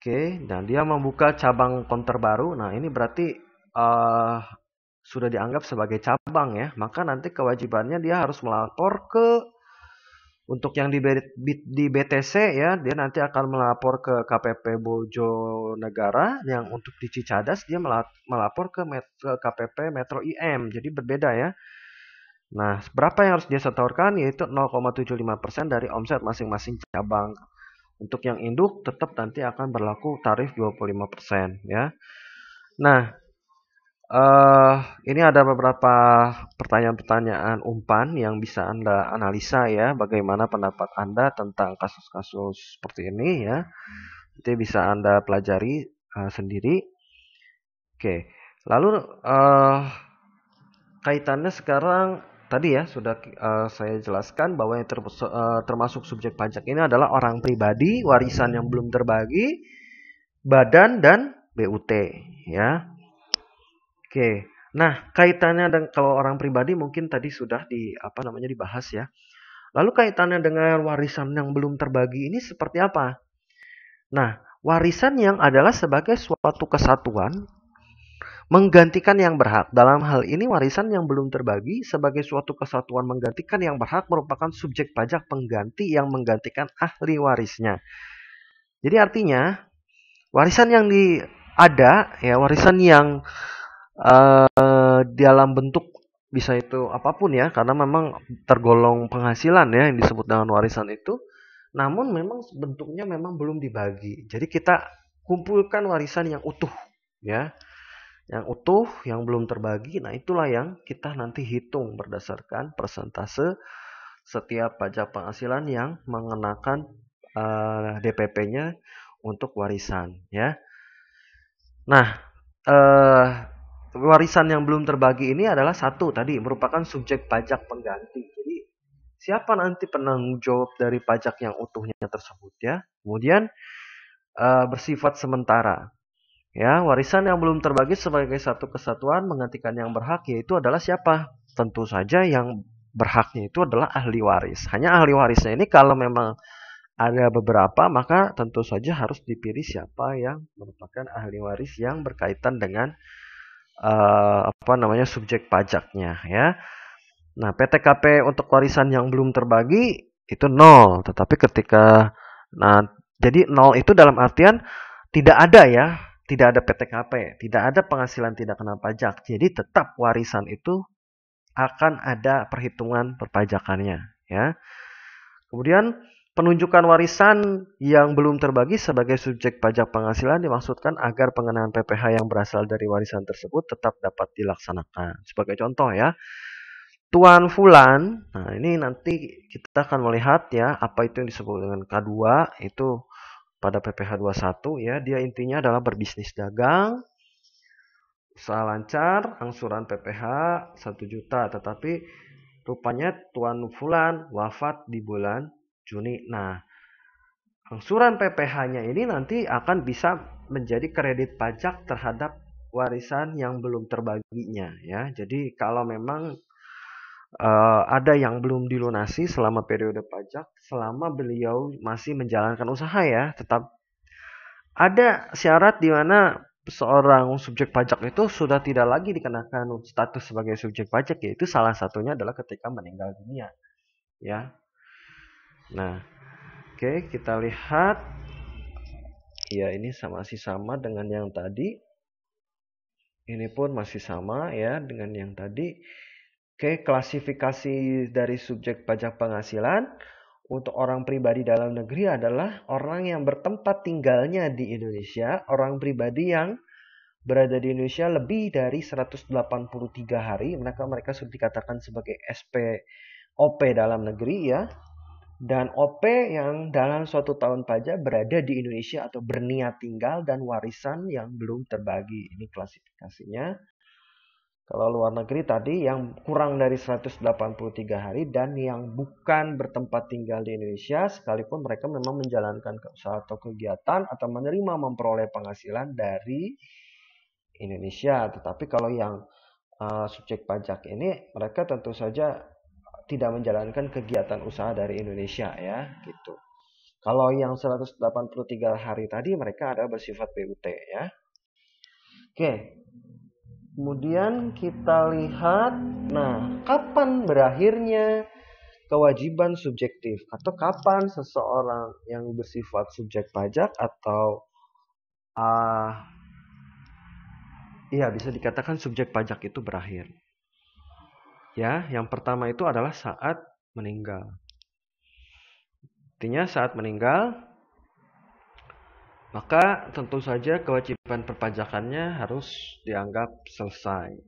Oke, dan nah dia membuka cabang konter baru. Nah, ini berarti uh, sudah dianggap sebagai cabang ya. Maka nanti kewajibannya dia harus melapor ke untuk yang di, di BTC ya, dia nanti akan melapor ke KPP Bojonegara. Yang untuk di Cicadas dia melapor ke, Met, ke KPP Metro IM. Jadi berbeda ya. Nah, berapa yang harus dia setorkan? Yaitu 0,75% dari omset masing-masing cabang. Untuk yang induk tetap nanti akan berlaku tarif 25% ya. Nah, uh, ini ada beberapa pertanyaan-pertanyaan umpan yang bisa Anda analisa ya, bagaimana pendapat Anda tentang kasus-kasus seperti ini ya. Nanti bisa Anda pelajari uh, sendiri. Oke, lalu uh, kaitannya sekarang tadi ya sudah uh, saya jelaskan bahwa yang ter, uh, eh, termasuk subjek pajak ini adalah orang pribadi, warisan yang belum terbagi, badan dan BUT ya. Oke. Nah, kaitannya dengan kalau orang pribadi mungkin tadi sudah di apa namanya dibahas ya. Lalu kaitannya dengan warisan yang belum terbagi ini seperti apa? Nah, warisan yang adalah sebagai suatu kesatuan menggantikan yang berhak. Dalam hal ini warisan yang belum terbagi sebagai suatu kesatuan menggantikan yang berhak merupakan subjek pajak pengganti yang menggantikan ahli warisnya. Jadi artinya warisan yang di ada ya warisan yang uh, dalam bentuk bisa itu apapun ya karena memang tergolong penghasilan ya yang disebut dengan warisan itu. Namun memang bentuknya memang belum dibagi. Jadi kita kumpulkan warisan yang utuh ya yang utuh, yang belum terbagi, nah itulah yang kita nanti hitung berdasarkan persentase setiap pajak penghasilan yang mengenakan uh, eh, DPP-nya untuk warisan, ya. Nah, uh, warisan yang belum terbagi ini adalah satu tadi merupakan subjek pajak pengganti. Jadi siapa nanti penanggung jawab dari pajak yang utuhnya tersebut ya? Kemudian uh, bersifat sementara. Ya, warisan yang belum terbagi sebagai satu kesatuan menggantikan yang berhak yaitu adalah siapa? Tentu saja yang berhaknya itu adalah ahli waris. Hanya ahli warisnya ini kalau memang ada beberapa maka tentu saja harus dipilih siapa yang merupakan ahli waris yang berkaitan dengan uh, apa namanya subjek pajaknya ya. Nah, PTKP untuk warisan yang belum terbagi itu nol, tetapi ketika nah jadi nol itu dalam artian tidak ada ya tidak ada PTKP, tidak ada penghasilan tidak kena pajak. Jadi tetap warisan itu akan ada perhitungan perpajakannya, ya. Kemudian penunjukan warisan yang belum terbagi sebagai subjek pajak penghasilan dimaksudkan agar pengenaan PPh yang berasal dari warisan tersebut tetap dapat dilaksanakan. Sebagai contoh ya, Tuan Fulan, nah ini nanti kita akan melihat ya apa itu yang disebut dengan K2 itu pada PPH 21 ya dia intinya adalah berbisnis dagang usaha lancar angsuran PPH 1 juta tetapi rupanya Tuan Fulan wafat di bulan Juni nah angsuran PPH-nya ini nanti akan bisa menjadi kredit pajak terhadap warisan yang belum terbaginya ya jadi kalau memang uh, ada yang belum dilunasi selama periode pajak selama beliau masih menjalankan usaha ya tetap ada syarat di mana seorang subjek pajak itu sudah tidak lagi dikenakan status sebagai subjek pajak yaitu salah satunya adalah ketika meninggal dunia ya nah oke okay, kita lihat ya ini sama sih sama dengan yang tadi ini pun masih sama ya dengan yang tadi Oke, klasifikasi dari subjek pajak penghasilan untuk orang pribadi dalam negeri adalah orang yang bertempat tinggalnya di Indonesia, orang pribadi yang berada di Indonesia lebih dari 183 hari, maka mereka sudah dikatakan sebagai SP-OP dalam negeri ya. Dan OP yang dalam suatu tahun pajak berada di Indonesia atau berniat tinggal dan warisan yang belum terbagi. Ini klasifikasinya. Kalau luar negeri tadi yang kurang dari 183 hari dan yang bukan bertempat tinggal di Indonesia sekalipun mereka memang menjalankan usaha atau kegiatan atau menerima memperoleh penghasilan dari Indonesia. Tetapi kalau yang uh, subjek pajak ini mereka tentu saja tidak menjalankan kegiatan usaha dari Indonesia ya gitu. Kalau yang 183 hari tadi mereka ada bersifat PUT ya. Oke, Kemudian kita lihat, nah, kapan berakhirnya kewajiban subjektif atau kapan seseorang yang bersifat subjek pajak atau uh, ya bisa dikatakan subjek pajak itu berakhir. Ya, yang pertama itu adalah saat meninggal. Artinya saat meninggal maka tentu saja kewajiban perpajakannya harus dianggap selesai.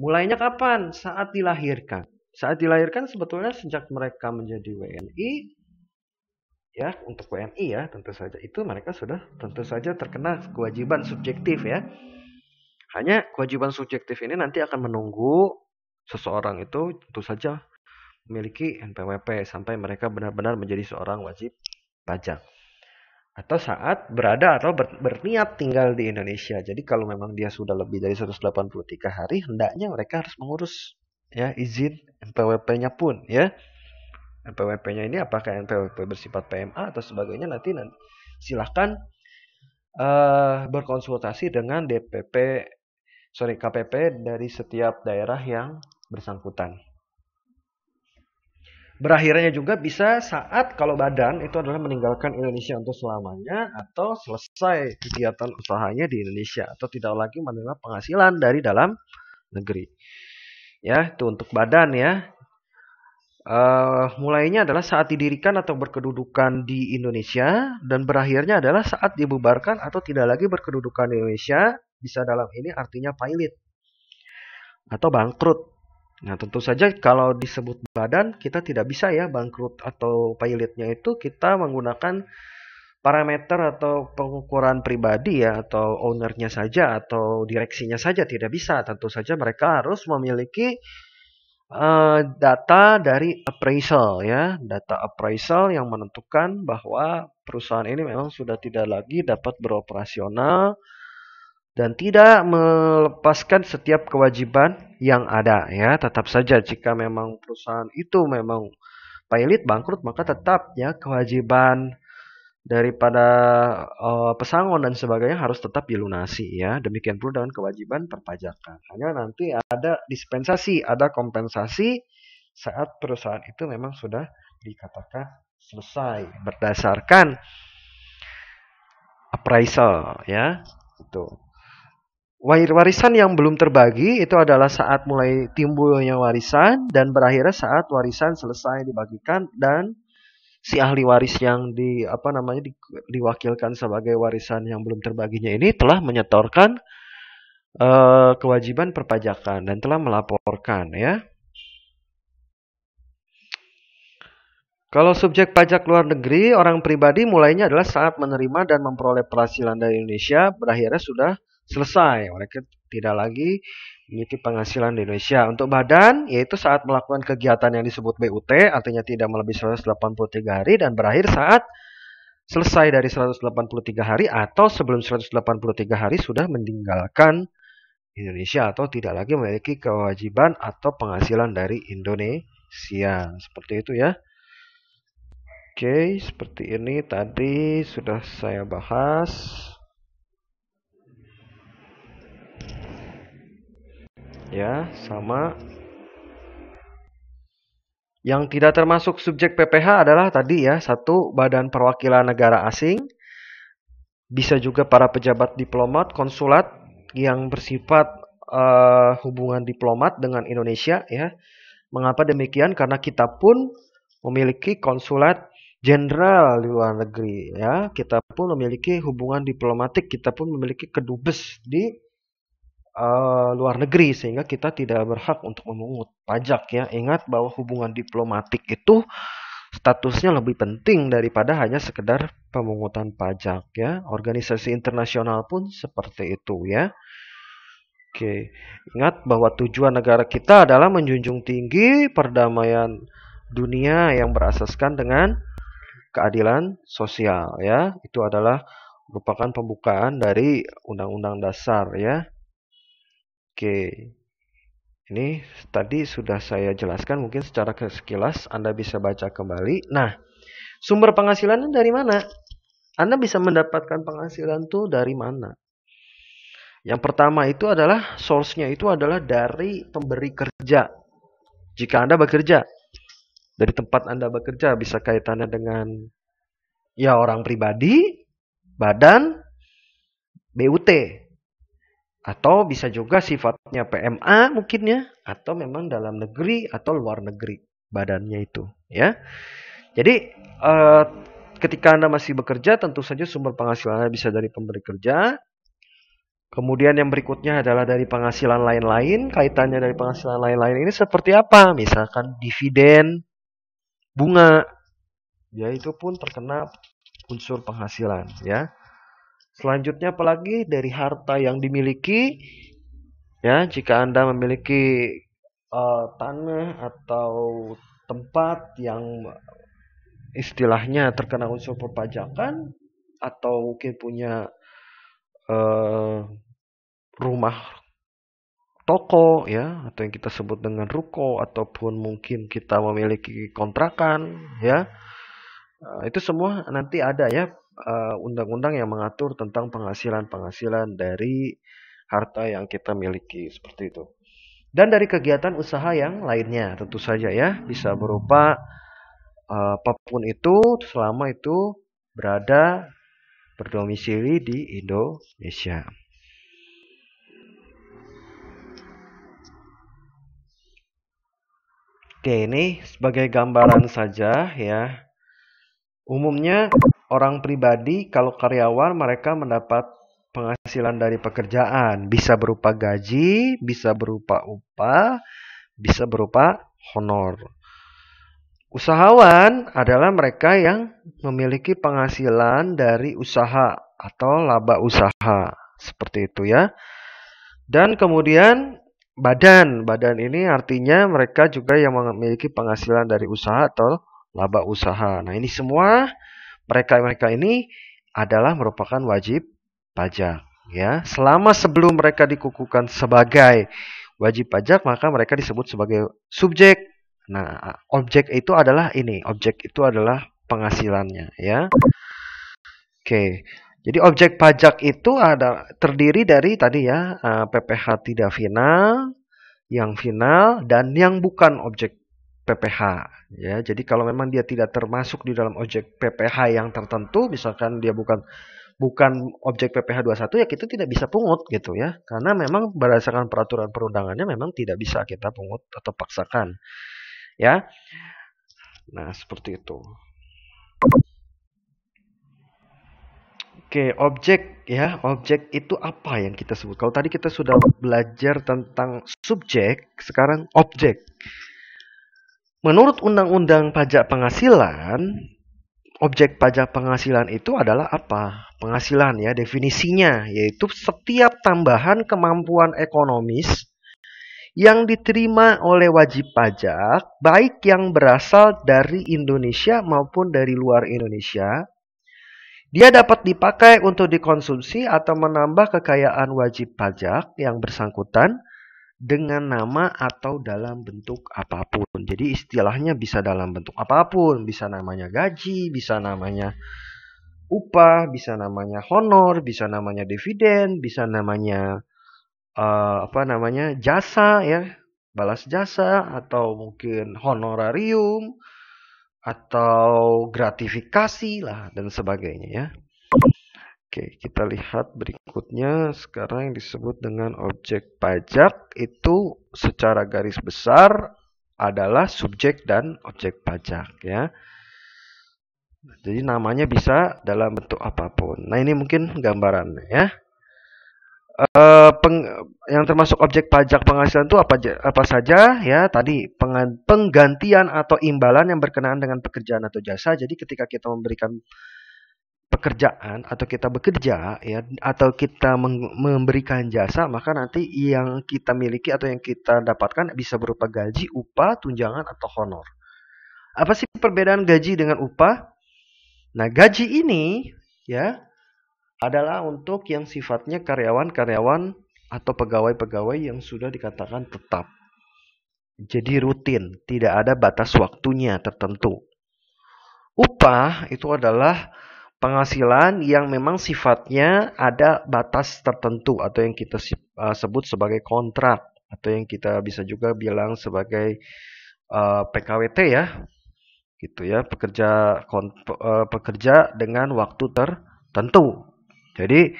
Mulainya kapan? Saat dilahirkan. Saat dilahirkan sebetulnya sejak mereka menjadi WNI, ya untuk WNI ya tentu saja itu mereka sudah tentu saja terkena kewajiban subjektif ya. Hanya kewajiban subjektif ini nanti akan menunggu seseorang itu tentu saja memiliki NPWP sampai mereka benar-benar menjadi seorang wajib pajak atau saat berada atau ber, berniat tinggal di Indonesia. Jadi kalau memang dia sudah lebih dari 183 hari, hendaknya mereka harus mengurus ya izin NPWP-nya pun ya. NPWP-nya ini apakah NPWP bersifat PMA atau sebagainya nanti, nanti silahkan uh, berkonsultasi dengan DPP sorry KPP dari setiap daerah yang bersangkutan. Berakhirnya juga bisa saat kalau badan itu adalah meninggalkan Indonesia untuk selamanya atau selesai kegiatan usahanya di Indonesia atau tidak lagi menerima penghasilan dari dalam negeri. Ya, itu untuk badan ya. Uh, mulainya adalah saat didirikan atau berkedudukan di Indonesia dan berakhirnya adalah saat dibubarkan atau tidak lagi berkedudukan di Indonesia. Bisa dalam ini artinya pilot atau bangkrut Nah, tentu saja kalau disebut badan, kita tidak bisa ya bangkrut atau pilotnya itu kita menggunakan parameter atau pengukuran pribadi ya atau ownernya saja atau direksinya saja tidak bisa. Tentu saja mereka harus memiliki uh, data dari appraisal ya, data appraisal yang menentukan bahwa perusahaan ini memang sudah tidak lagi dapat beroperasional dan tidak melepaskan setiap kewajiban yang ada ya tetap saja jika memang perusahaan itu memang pilot bangkrut maka tetap ya kewajiban daripada uh, pesangon dan sebagainya harus tetap dilunasi ya demikian pula dengan kewajiban perpajakan hanya nanti ada dispensasi ada kompensasi saat perusahaan itu memang sudah dikatakan selesai berdasarkan appraisal ya itu Warisan yang belum terbagi itu adalah saat mulai timbulnya warisan dan berakhirnya saat warisan selesai dibagikan dan si ahli waris yang di apa namanya di, diwakilkan sebagai warisan yang belum terbaginya ini telah menyetorkan uh, kewajiban perpajakan dan telah melaporkan ya. Kalau subjek pajak luar negeri, orang pribadi mulainya adalah saat menerima dan memperoleh penghasilan dari Indonesia, berakhirnya sudah selesai. Mereka tidak lagi memiliki penghasilan di Indonesia. Untuk badan, yaitu saat melakukan kegiatan yang disebut BUT, artinya tidak melebihi 183 hari, dan berakhir saat selesai dari 183 hari atau sebelum 183 hari sudah meninggalkan Indonesia atau tidak lagi memiliki kewajiban atau penghasilan dari Indonesia. Seperti itu ya. Oke, seperti ini tadi sudah saya bahas. ya sama yang tidak termasuk subjek PPH adalah tadi ya, satu badan perwakilan negara asing, bisa juga para pejabat diplomat, konsulat yang bersifat uh, hubungan diplomat dengan Indonesia ya. Mengapa demikian? Karena kita pun memiliki konsulat jenderal di luar negeri ya. Kita pun memiliki hubungan diplomatik, kita pun memiliki kedubes di uh, luar negeri sehingga kita tidak berhak untuk memungut pajak ya. Ingat bahwa hubungan diplomatik itu statusnya lebih penting daripada hanya sekedar pemungutan pajak ya. Organisasi internasional pun seperti itu ya. Oke, ingat bahwa tujuan negara kita adalah menjunjung tinggi perdamaian dunia yang berasaskan dengan keadilan sosial ya. Itu adalah merupakan pembukaan dari Undang-Undang Dasar ya. Oke. Ini tadi sudah saya jelaskan mungkin secara sekilas Anda bisa baca kembali. Nah, sumber penghasilan dari mana? Anda bisa mendapatkan penghasilan tuh dari mana? Yang pertama itu adalah source-nya itu adalah dari pemberi kerja. Jika Anda bekerja dari tempat Anda bekerja bisa kaitannya dengan ya orang pribadi, badan, BUT atau bisa juga sifatnya PMA mungkin ya, atau memang dalam negeri atau luar negeri badannya itu, ya. Jadi eh, ketika Anda masih bekerja tentu saja sumber penghasilannya bisa dari pemberi kerja. Kemudian yang berikutnya adalah dari penghasilan lain-lain, kaitannya dari penghasilan lain-lain ini seperti apa? Misalkan dividen, bunga, ya itu pun terkena unsur penghasilan, ya. Selanjutnya apalagi dari harta yang dimiliki ya jika Anda memiliki uh, tanah atau tempat yang istilahnya terkena unsur perpajakan atau mungkin punya uh, rumah toko ya atau yang kita sebut dengan ruko ataupun mungkin kita memiliki kontrakan ya eh, itu semua nanti ada ya Eh, undang-undang uh, yang mengatur tentang penghasilan-penghasilan dari harta yang kita miliki seperti itu. Dan dari kegiatan usaha yang lainnya tentu saja ya bisa berupa uh, apapun itu selama itu berada berdomisili di Indonesia. Oke, ini sebagai gambaran saja ya. Umumnya orang pribadi kalau karyawan mereka mendapat penghasilan dari pekerjaan bisa berupa gaji, bisa berupa upah, bisa berupa honor. Usahawan adalah mereka yang memiliki penghasilan dari usaha atau laba usaha, seperti itu ya. Dan kemudian badan. Badan ini artinya mereka juga yang memiliki penghasilan dari usaha atau laba usaha. Nah, ini semua mereka-mereka ini adalah merupakan wajib pajak ya. Selama sebelum mereka dikukuhkan sebagai wajib pajak maka mereka disebut sebagai subjek. Nah, objek itu adalah ini, objek itu adalah penghasilannya ya. Oke. Jadi objek pajak itu ada terdiri dari tadi ya PPh eh, tidak final, yang final dan yang bukan objek PPH ya. Jadi kalau memang dia tidak termasuk di dalam objek PPH yang tertentu, misalkan dia bukan bukan objek PPH 21 ya kita tidak bisa pungut gitu ya. Karena memang berdasarkan peraturan perundangannya memang tidak bisa kita pungut atau paksakan. Ya. Nah, seperti itu. Oke, objek ya, objek itu apa yang kita sebut? Kalau tadi kita sudah belajar tentang subjek, sekarang objek. Menurut undang-undang pajak penghasilan, objek pajak penghasilan itu adalah apa? Penghasilan ya definisinya yaitu setiap tambahan kemampuan ekonomis yang diterima oleh wajib pajak baik yang berasal dari Indonesia maupun dari luar Indonesia. Dia dapat dipakai untuk dikonsumsi atau menambah kekayaan wajib pajak yang bersangkutan dengan nama atau dalam bentuk apapun. Jadi istilahnya bisa dalam bentuk apapun, bisa namanya gaji, bisa namanya upah, bisa namanya honor, bisa namanya dividen, bisa namanya uh, apa namanya jasa ya, balas jasa atau mungkin honorarium atau gratifikasi lah dan sebagainya ya. Oke, kita lihat berikutnya sekarang yang disebut dengan objek pajak itu secara garis besar adalah subjek dan objek pajak ya. Jadi namanya bisa dalam bentuk apapun. Nah, ini mungkin gambarannya ya. Uh, peng, yang termasuk objek pajak penghasilan itu apa apa saja ya tadi penggantian atau imbalan yang berkenaan dengan pekerjaan atau jasa. Jadi ketika kita memberikan pekerjaan atau kita bekerja ya atau kita memberikan jasa maka nanti yang kita miliki atau yang kita dapatkan bisa berupa gaji, upah, tunjangan atau honor. Apa sih perbedaan gaji dengan upah? Nah, gaji ini ya adalah untuk yang sifatnya karyawan-karyawan atau pegawai-pegawai yang sudah dikatakan tetap. Jadi rutin, tidak ada batas waktunya tertentu. Upah itu adalah penghasilan yang memang sifatnya ada batas tertentu atau yang kita eh, sebut sebagai kontrak atau yang kita bisa juga bilang sebagai uh, eh, PKWT ya gitu ya pekerja kon, uh, pekerja dengan waktu tertentu jadi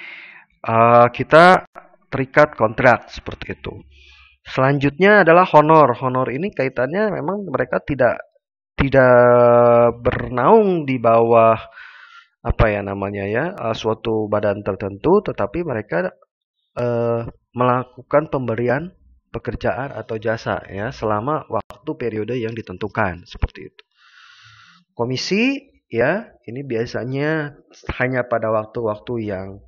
uh, kita terikat kontrak seperti itu selanjutnya adalah honor honor ini kaitannya memang mereka tidak tidak bernaung di bawah apa ya namanya ya eh, suatu badan tertentu tetapi mereka uh, melakukan pemberian pekerjaan atau jasa ya selama waktu periode yang ditentukan seperti itu. Komisi ya ini biasanya hanya pada waktu-waktu yang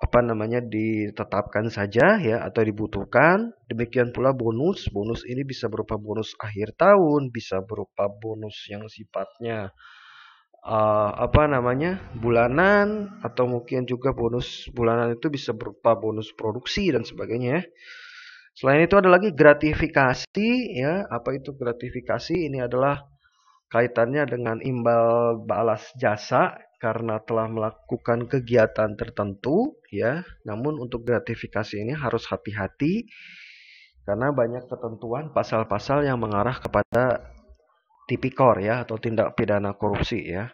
apa namanya ditetapkan saja ya atau dibutuhkan. Demikian pula bonus. Bonus ini bisa berupa bonus akhir tahun, bisa berupa bonus yang sifatnya uh, apa namanya bulanan atau mungkin juga bonus bulanan itu bisa berupa bonus produksi dan sebagainya. Ya. Selain itu ada lagi gratifikasi ya apa itu gratifikasi ini adalah kaitannya dengan imbal balas jasa karena telah melakukan kegiatan tertentu ya namun untuk gratifikasi ini harus hati-hati karena banyak ketentuan pasal-pasal yang mengarah kepada tipikor ya atau tindak pidana korupsi ya.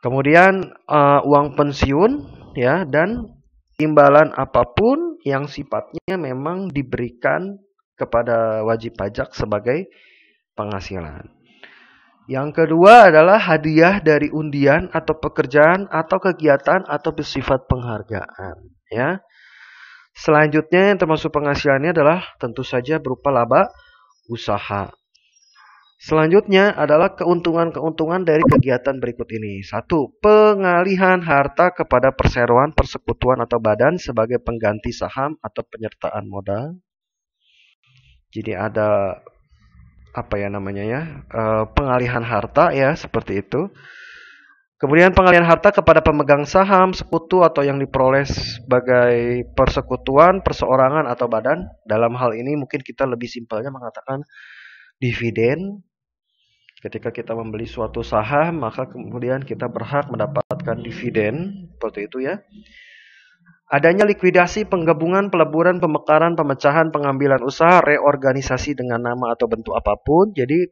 Kemudian uh, uang pensiun ya dan imbalan apapun yang sifatnya memang diberikan kepada wajib pajak sebagai penghasilan. Yang kedua adalah hadiah dari undian atau pekerjaan atau kegiatan atau bersifat penghargaan, ya. Selanjutnya yang termasuk penghasilannya adalah tentu saja berupa laba usaha. Selanjutnya adalah keuntungan-keuntungan dari kegiatan berikut ini. Satu, pengalihan harta kepada perseroan, persekutuan atau badan sebagai pengganti saham atau penyertaan modal. Jadi ada apa ya namanya ya? Eh, pengalihan harta ya seperti itu. Kemudian pengalihan harta kepada pemegang saham, sekutu atau yang diperoleh sebagai persekutuan, perseorangan atau badan. Dalam hal ini mungkin kita lebih simpelnya mengatakan dividen. Ketika kita membeli suatu saham, maka kemudian kita berhak mendapatkan dividen, seperti itu ya. Adanya likuidasi, penggabungan, peleburan, pemekaran, pemecahan, pengambilan usaha, reorganisasi dengan nama atau bentuk apapun. Jadi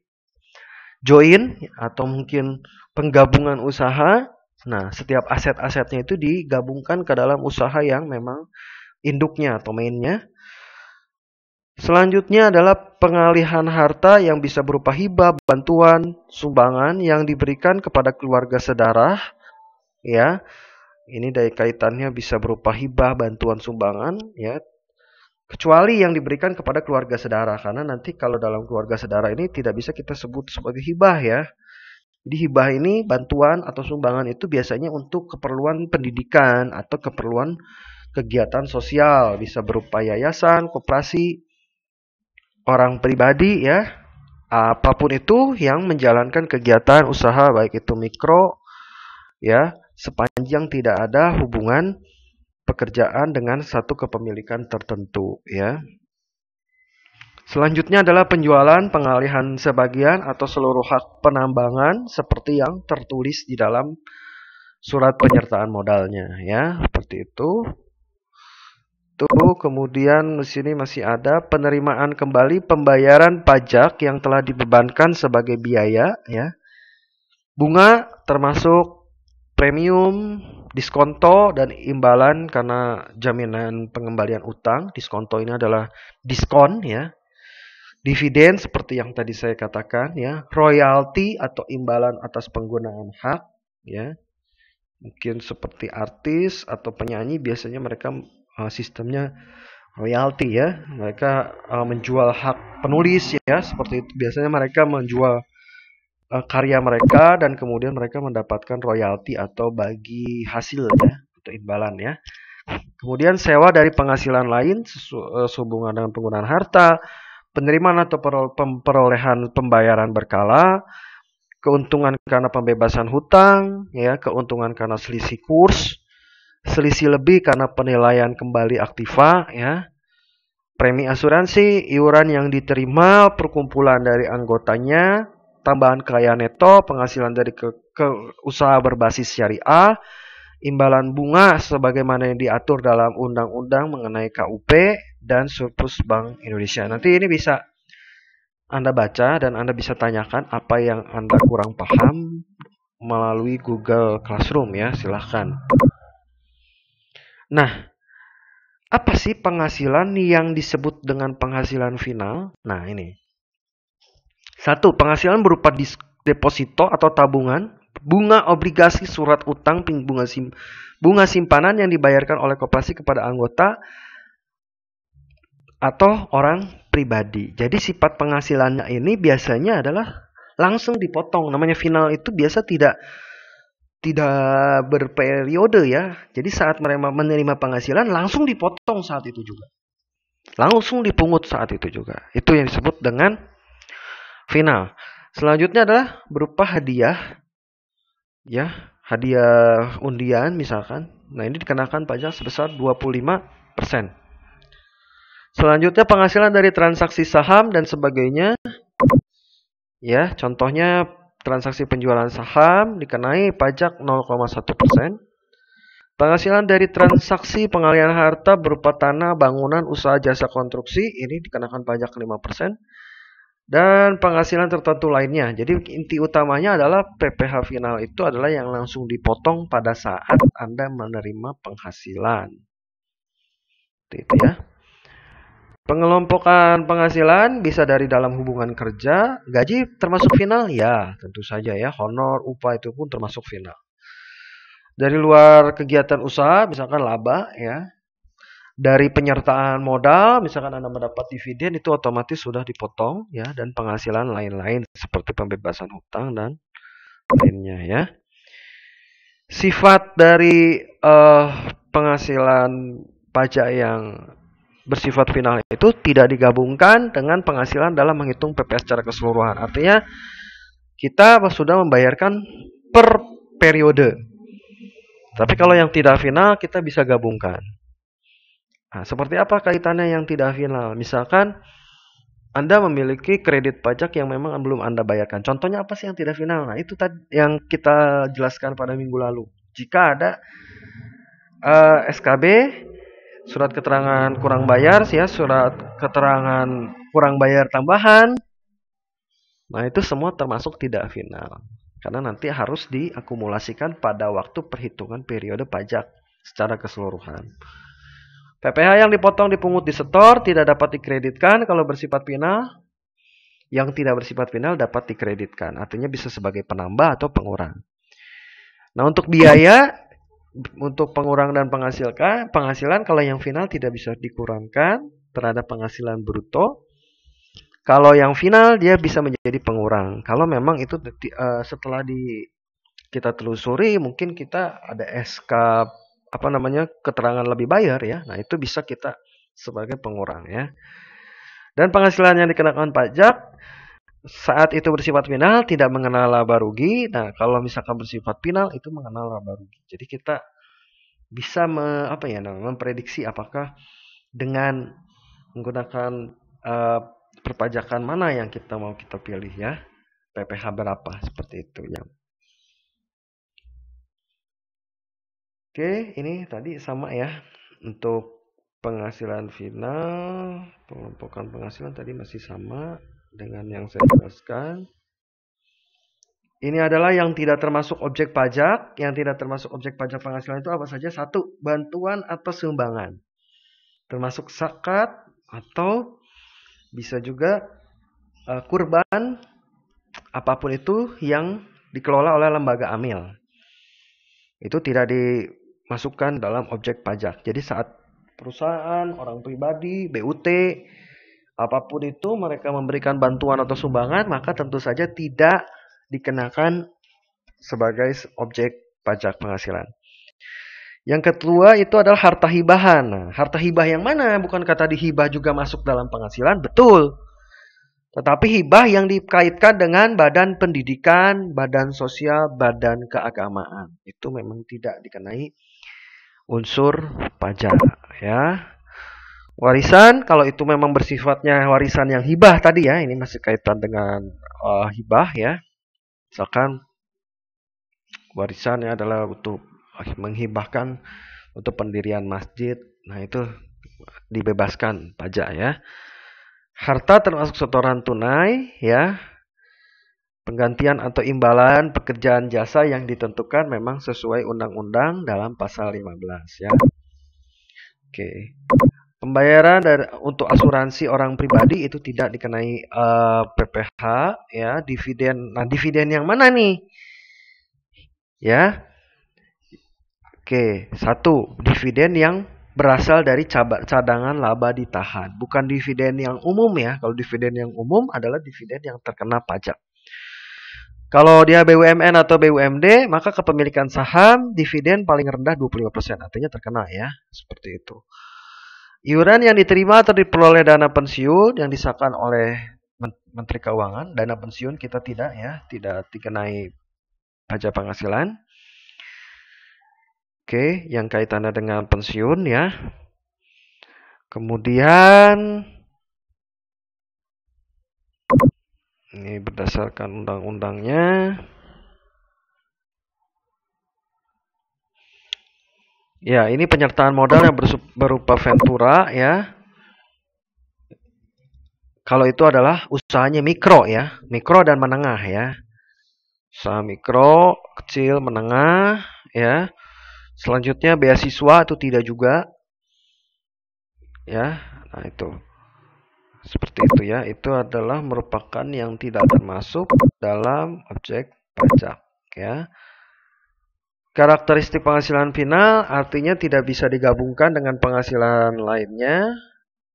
join atau mungkin penggabungan usaha. Nah, setiap aset-asetnya itu digabungkan ke dalam usaha yang memang induknya atau mainnya. Selanjutnya adalah pengalihan harta yang bisa berupa hibah, bantuan, sumbangan yang diberikan kepada keluarga sedarah. Ya, ini dari kaitannya bisa berupa hibah, bantuan, sumbangan. Ya, kecuali yang diberikan kepada keluarga sedarah karena nanti kalau dalam keluarga sedarah ini tidak bisa kita sebut sebagai hibah ya. Jadi hibah ini bantuan atau sumbangan itu biasanya untuk keperluan pendidikan atau keperluan kegiatan sosial bisa berupa yayasan, koperasi, orang pribadi ya, apapun itu yang menjalankan kegiatan usaha baik itu mikro ya, sepanjang tidak ada hubungan pekerjaan dengan satu kepemilikan tertentu ya. Selanjutnya adalah penjualan pengalihan sebagian atau seluruh hak penambangan seperti yang tertulis di dalam surat penyertaan modalnya ya, seperti itu itu kemudian di sini masih ada penerimaan kembali pembayaran pajak yang telah dibebankan sebagai biaya ya. Bunga termasuk premium, diskonto dan imbalan karena jaminan pengembalian utang. Diskonto ini adalah diskon ya. Dividen seperti yang tadi saya katakan ya, royalti atau imbalan atas penggunaan hak ya. Mungkin seperti artis atau penyanyi biasanya mereka uh, sistemnya royalti ya. Mereka uh, menjual hak penulis ya, seperti itu. Biasanya mereka menjual uh, karya mereka dan kemudian mereka mendapatkan royalti atau bagi hasil ya, atau imbalan ya. Kemudian sewa dari penghasilan lain sesu, uh, dengan penggunaan harta, penerimaan atau perolehan pembayaran berkala, keuntungan karena pembebasan hutang, ya, keuntungan karena selisih kurs, selisih lebih karena penilaian kembali aktiva ya. Premi asuransi, iuran yang diterima, perkumpulan dari anggotanya, tambahan kaya neto, penghasilan dari ke, ke usaha berbasis syariah, imbalan bunga sebagaimana yang diatur dalam undang-undang mengenai KUP dan surplus Bank Indonesia. Nanti ini bisa Anda baca dan Anda bisa tanyakan apa yang Anda kurang paham melalui Google Classroom ya, silahkan. Nah, apa sih penghasilan yang disebut dengan penghasilan final? Nah, ini. Satu, penghasilan berupa deposito atau tabungan, bunga obligasi surat utang, bunga, sim bunga simpanan yang dibayarkan oleh koperasi kepada anggota atau orang pribadi. Jadi sifat penghasilannya ini biasanya adalah langsung dipotong. Namanya final itu biasa tidak tidak berperiode ya. Jadi saat mereka menerima penghasilan langsung dipotong saat itu juga. Langsung dipungut saat itu juga. Itu yang disebut dengan final. Selanjutnya adalah berupa hadiah. Ya, hadiah undian misalkan. Nah, ini dikenakan pajak sebesar 25%. Selanjutnya penghasilan dari transaksi saham dan sebagainya. Ya, contohnya transaksi penjualan saham dikenai pajak 0,1%. Penghasilan dari transaksi pengalian harta berupa tanah, bangunan, usaha jasa konstruksi ini dikenakan pajak 5%. Dan penghasilan tertentu lainnya. Jadi inti utamanya adalah PPh final itu adalah yang langsung dipotong pada saat Anda menerima penghasilan. Itu ya. Pengelompokan penghasilan bisa dari dalam hubungan kerja, gaji termasuk final ya, tentu saja ya, honor, upah itu pun termasuk final. Dari luar kegiatan usaha, misalkan laba ya, dari penyertaan modal, misalkan Anda mendapat dividen itu otomatis sudah dipotong ya dan penghasilan lain-lain seperti pembebasan hutang dan lainnya ya. Sifat dari uh, penghasilan pajak yang bersifat final itu tidak digabungkan dengan penghasilan dalam menghitung PPS secara keseluruhan. Artinya kita sudah membayarkan per periode. Tapi kalau yang tidak final kita bisa gabungkan. Nah, seperti apa kaitannya yang tidak final? Misalkan anda memiliki kredit pajak yang memang belum Anda bayarkan. Contohnya apa sih yang tidak final? Nah, itu tadi yang kita jelaskan pada minggu lalu. Jika ada uh, eh, SKB surat keterangan kurang bayar sih ya surat keterangan kurang bayar tambahan nah itu semua termasuk tidak final karena nanti harus diakumulasikan pada waktu perhitungan periode pajak secara keseluruhan PPH yang dipotong dipungut disetor tidak dapat dikreditkan kalau bersifat final yang tidak bersifat final dapat dikreditkan artinya bisa sebagai penambah atau pengurang nah untuk biaya untuk pengurang dan penghasilkan, penghasilan kalau yang final tidak bisa dikurangkan terhadap penghasilan bruto. Kalau yang final dia bisa menjadi pengurang. Kalau memang itu eh, setelah di kita telusuri mungkin kita ada SK apa namanya keterangan lebih bayar ya. Nah, itu bisa kita sebagai pengurang ya. Dan penghasilan yang dikenakan pajak saat itu bersifat final tidak mengenal laba rugi. Nah, kalau misalkan bersifat final itu mengenal laba rugi. Jadi kita bisa me, apa ya memprediksi apakah dengan menggunakan uh, perpajakan mana yang kita mau kita pilih ya. PPh berapa seperti itu ya. Oke, ini tadi sama ya untuk penghasilan final, pengelompokan penghasilan tadi masih sama dengan yang saya jelaskan. Ini adalah yang tidak termasuk objek pajak. Yang tidak termasuk objek pajak penghasilan itu apa saja? Satu, bantuan atau sumbangan. Termasuk zakat atau bisa juga uh, kurban apapun itu yang dikelola oleh lembaga amil. Itu tidak dimasukkan dalam objek pajak. Jadi saat perusahaan, orang pribadi, BUT apapun itu mereka memberikan bantuan atau sumbangan, maka tentu saja tidak dikenakan sebagai objek pajak penghasilan. Yang kedua itu adalah harta hibahan. Nah, harta hibah yang mana? Bukan kata dihibah juga masuk dalam penghasilan? Betul. Tetapi hibah yang dikaitkan dengan badan pendidikan, badan sosial, badan keagamaan. Itu memang tidak dikenai unsur pajak. ya. Warisan, kalau itu memang bersifatnya warisan yang hibah tadi ya, ini masih kaitan dengan uh, hibah ya. Misalkan warisan ya adalah untuk eh, menghibahkan untuk pendirian masjid. Nah, itu dibebaskan pajak ya. Harta termasuk setoran tunai ya. Penggantian atau imbalan pekerjaan jasa yang ditentukan memang sesuai undang-undang dalam pasal 15 ya. Oke. Okay. Pembayaran dari untuk asuransi orang pribadi itu tidak dikenai uh, eh, PPh ya, dividen. Nah, dividen yang mana nih? Ya. Oke, satu, dividen yang berasal dari cadangan laba ditahan, bukan dividen yang umum ya. Kalau dividen yang umum adalah dividen yang terkena pajak. Kalau dia BUMN atau BUMD, maka kepemilikan saham dividen paling rendah 25%, artinya terkena ya, seperti itu. Iuran yang diterima atau diperoleh dana pensiun yang disahkan oleh Menteri Keuangan, dana pensiun kita tidak ya, tidak dikenai pajak penghasilan. Oke, yang kaitannya dengan pensiun ya. Kemudian ini berdasarkan undang-undangnya. Ya, ini penyertaan modal yang berupa Ventura ya. Kalau itu adalah usahanya mikro ya, mikro dan menengah ya. Usaha mikro, kecil, menengah ya. Selanjutnya beasiswa itu tidak juga. Ya, nah itu. Seperti itu ya, itu adalah merupakan yang tidak termasuk dalam objek pajak ya. Karakteristik penghasilan final artinya tidak bisa digabungkan dengan penghasilan lainnya.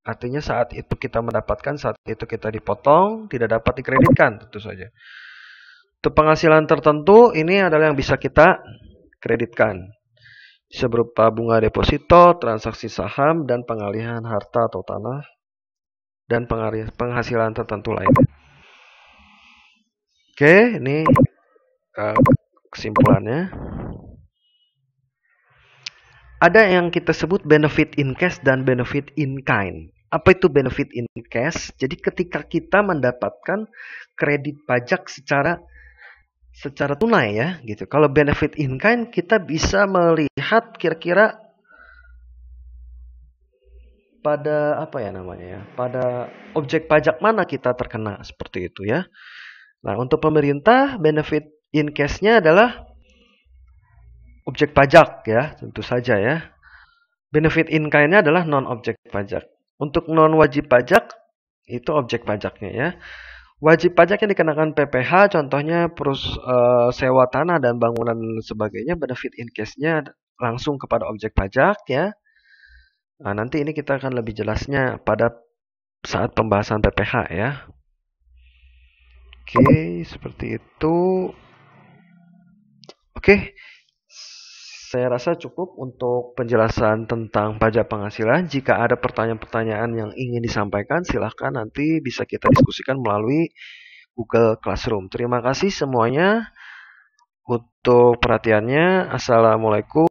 Artinya saat itu kita mendapatkan, saat itu kita dipotong, tidak dapat dikreditkan tentu saja. Untuk penghasilan tertentu ini adalah yang bisa kita kreditkan. Bisa berupa bunga deposito, transaksi saham, dan pengalihan harta atau tanah, dan penghasilan tertentu lainnya. Oke, ini eh, kesimpulannya ada yang kita sebut benefit in cash dan benefit in kind. Apa itu benefit in cash? Jadi ketika kita mendapatkan kredit pajak secara secara tunai ya gitu. Kalau benefit in kind kita bisa melihat kira-kira pada apa ya namanya ya, pada objek pajak mana kita terkena seperti itu ya. Nah, untuk pemerintah benefit in cash nya adalah objek pajak ya, tentu saja ya. Benefit in kindnya adalah non-objek pajak. Untuk non-wajib pajak, itu objek pajaknya ya. Wajib pajak yang dikenakan PPH, contohnya perus, e, sewa tanah dan bangunan dan sebagainya, benefit in case-nya langsung kepada objek pajak ya. Nah, nanti ini kita akan lebih jelasnya pada saat pembahasan PPH ya. Oke, seperti itu. Oke, saya rasa cukup untuk penjelasan tentang pajak penghasilan. Jika ada pertanyaan-pertanyaan yang ingin disampaikan, silahkan nanti bisa kita diskusikan melalui Google Classroom. Terima kasih semuanya untuk perhatiannya. Assalamualaikum.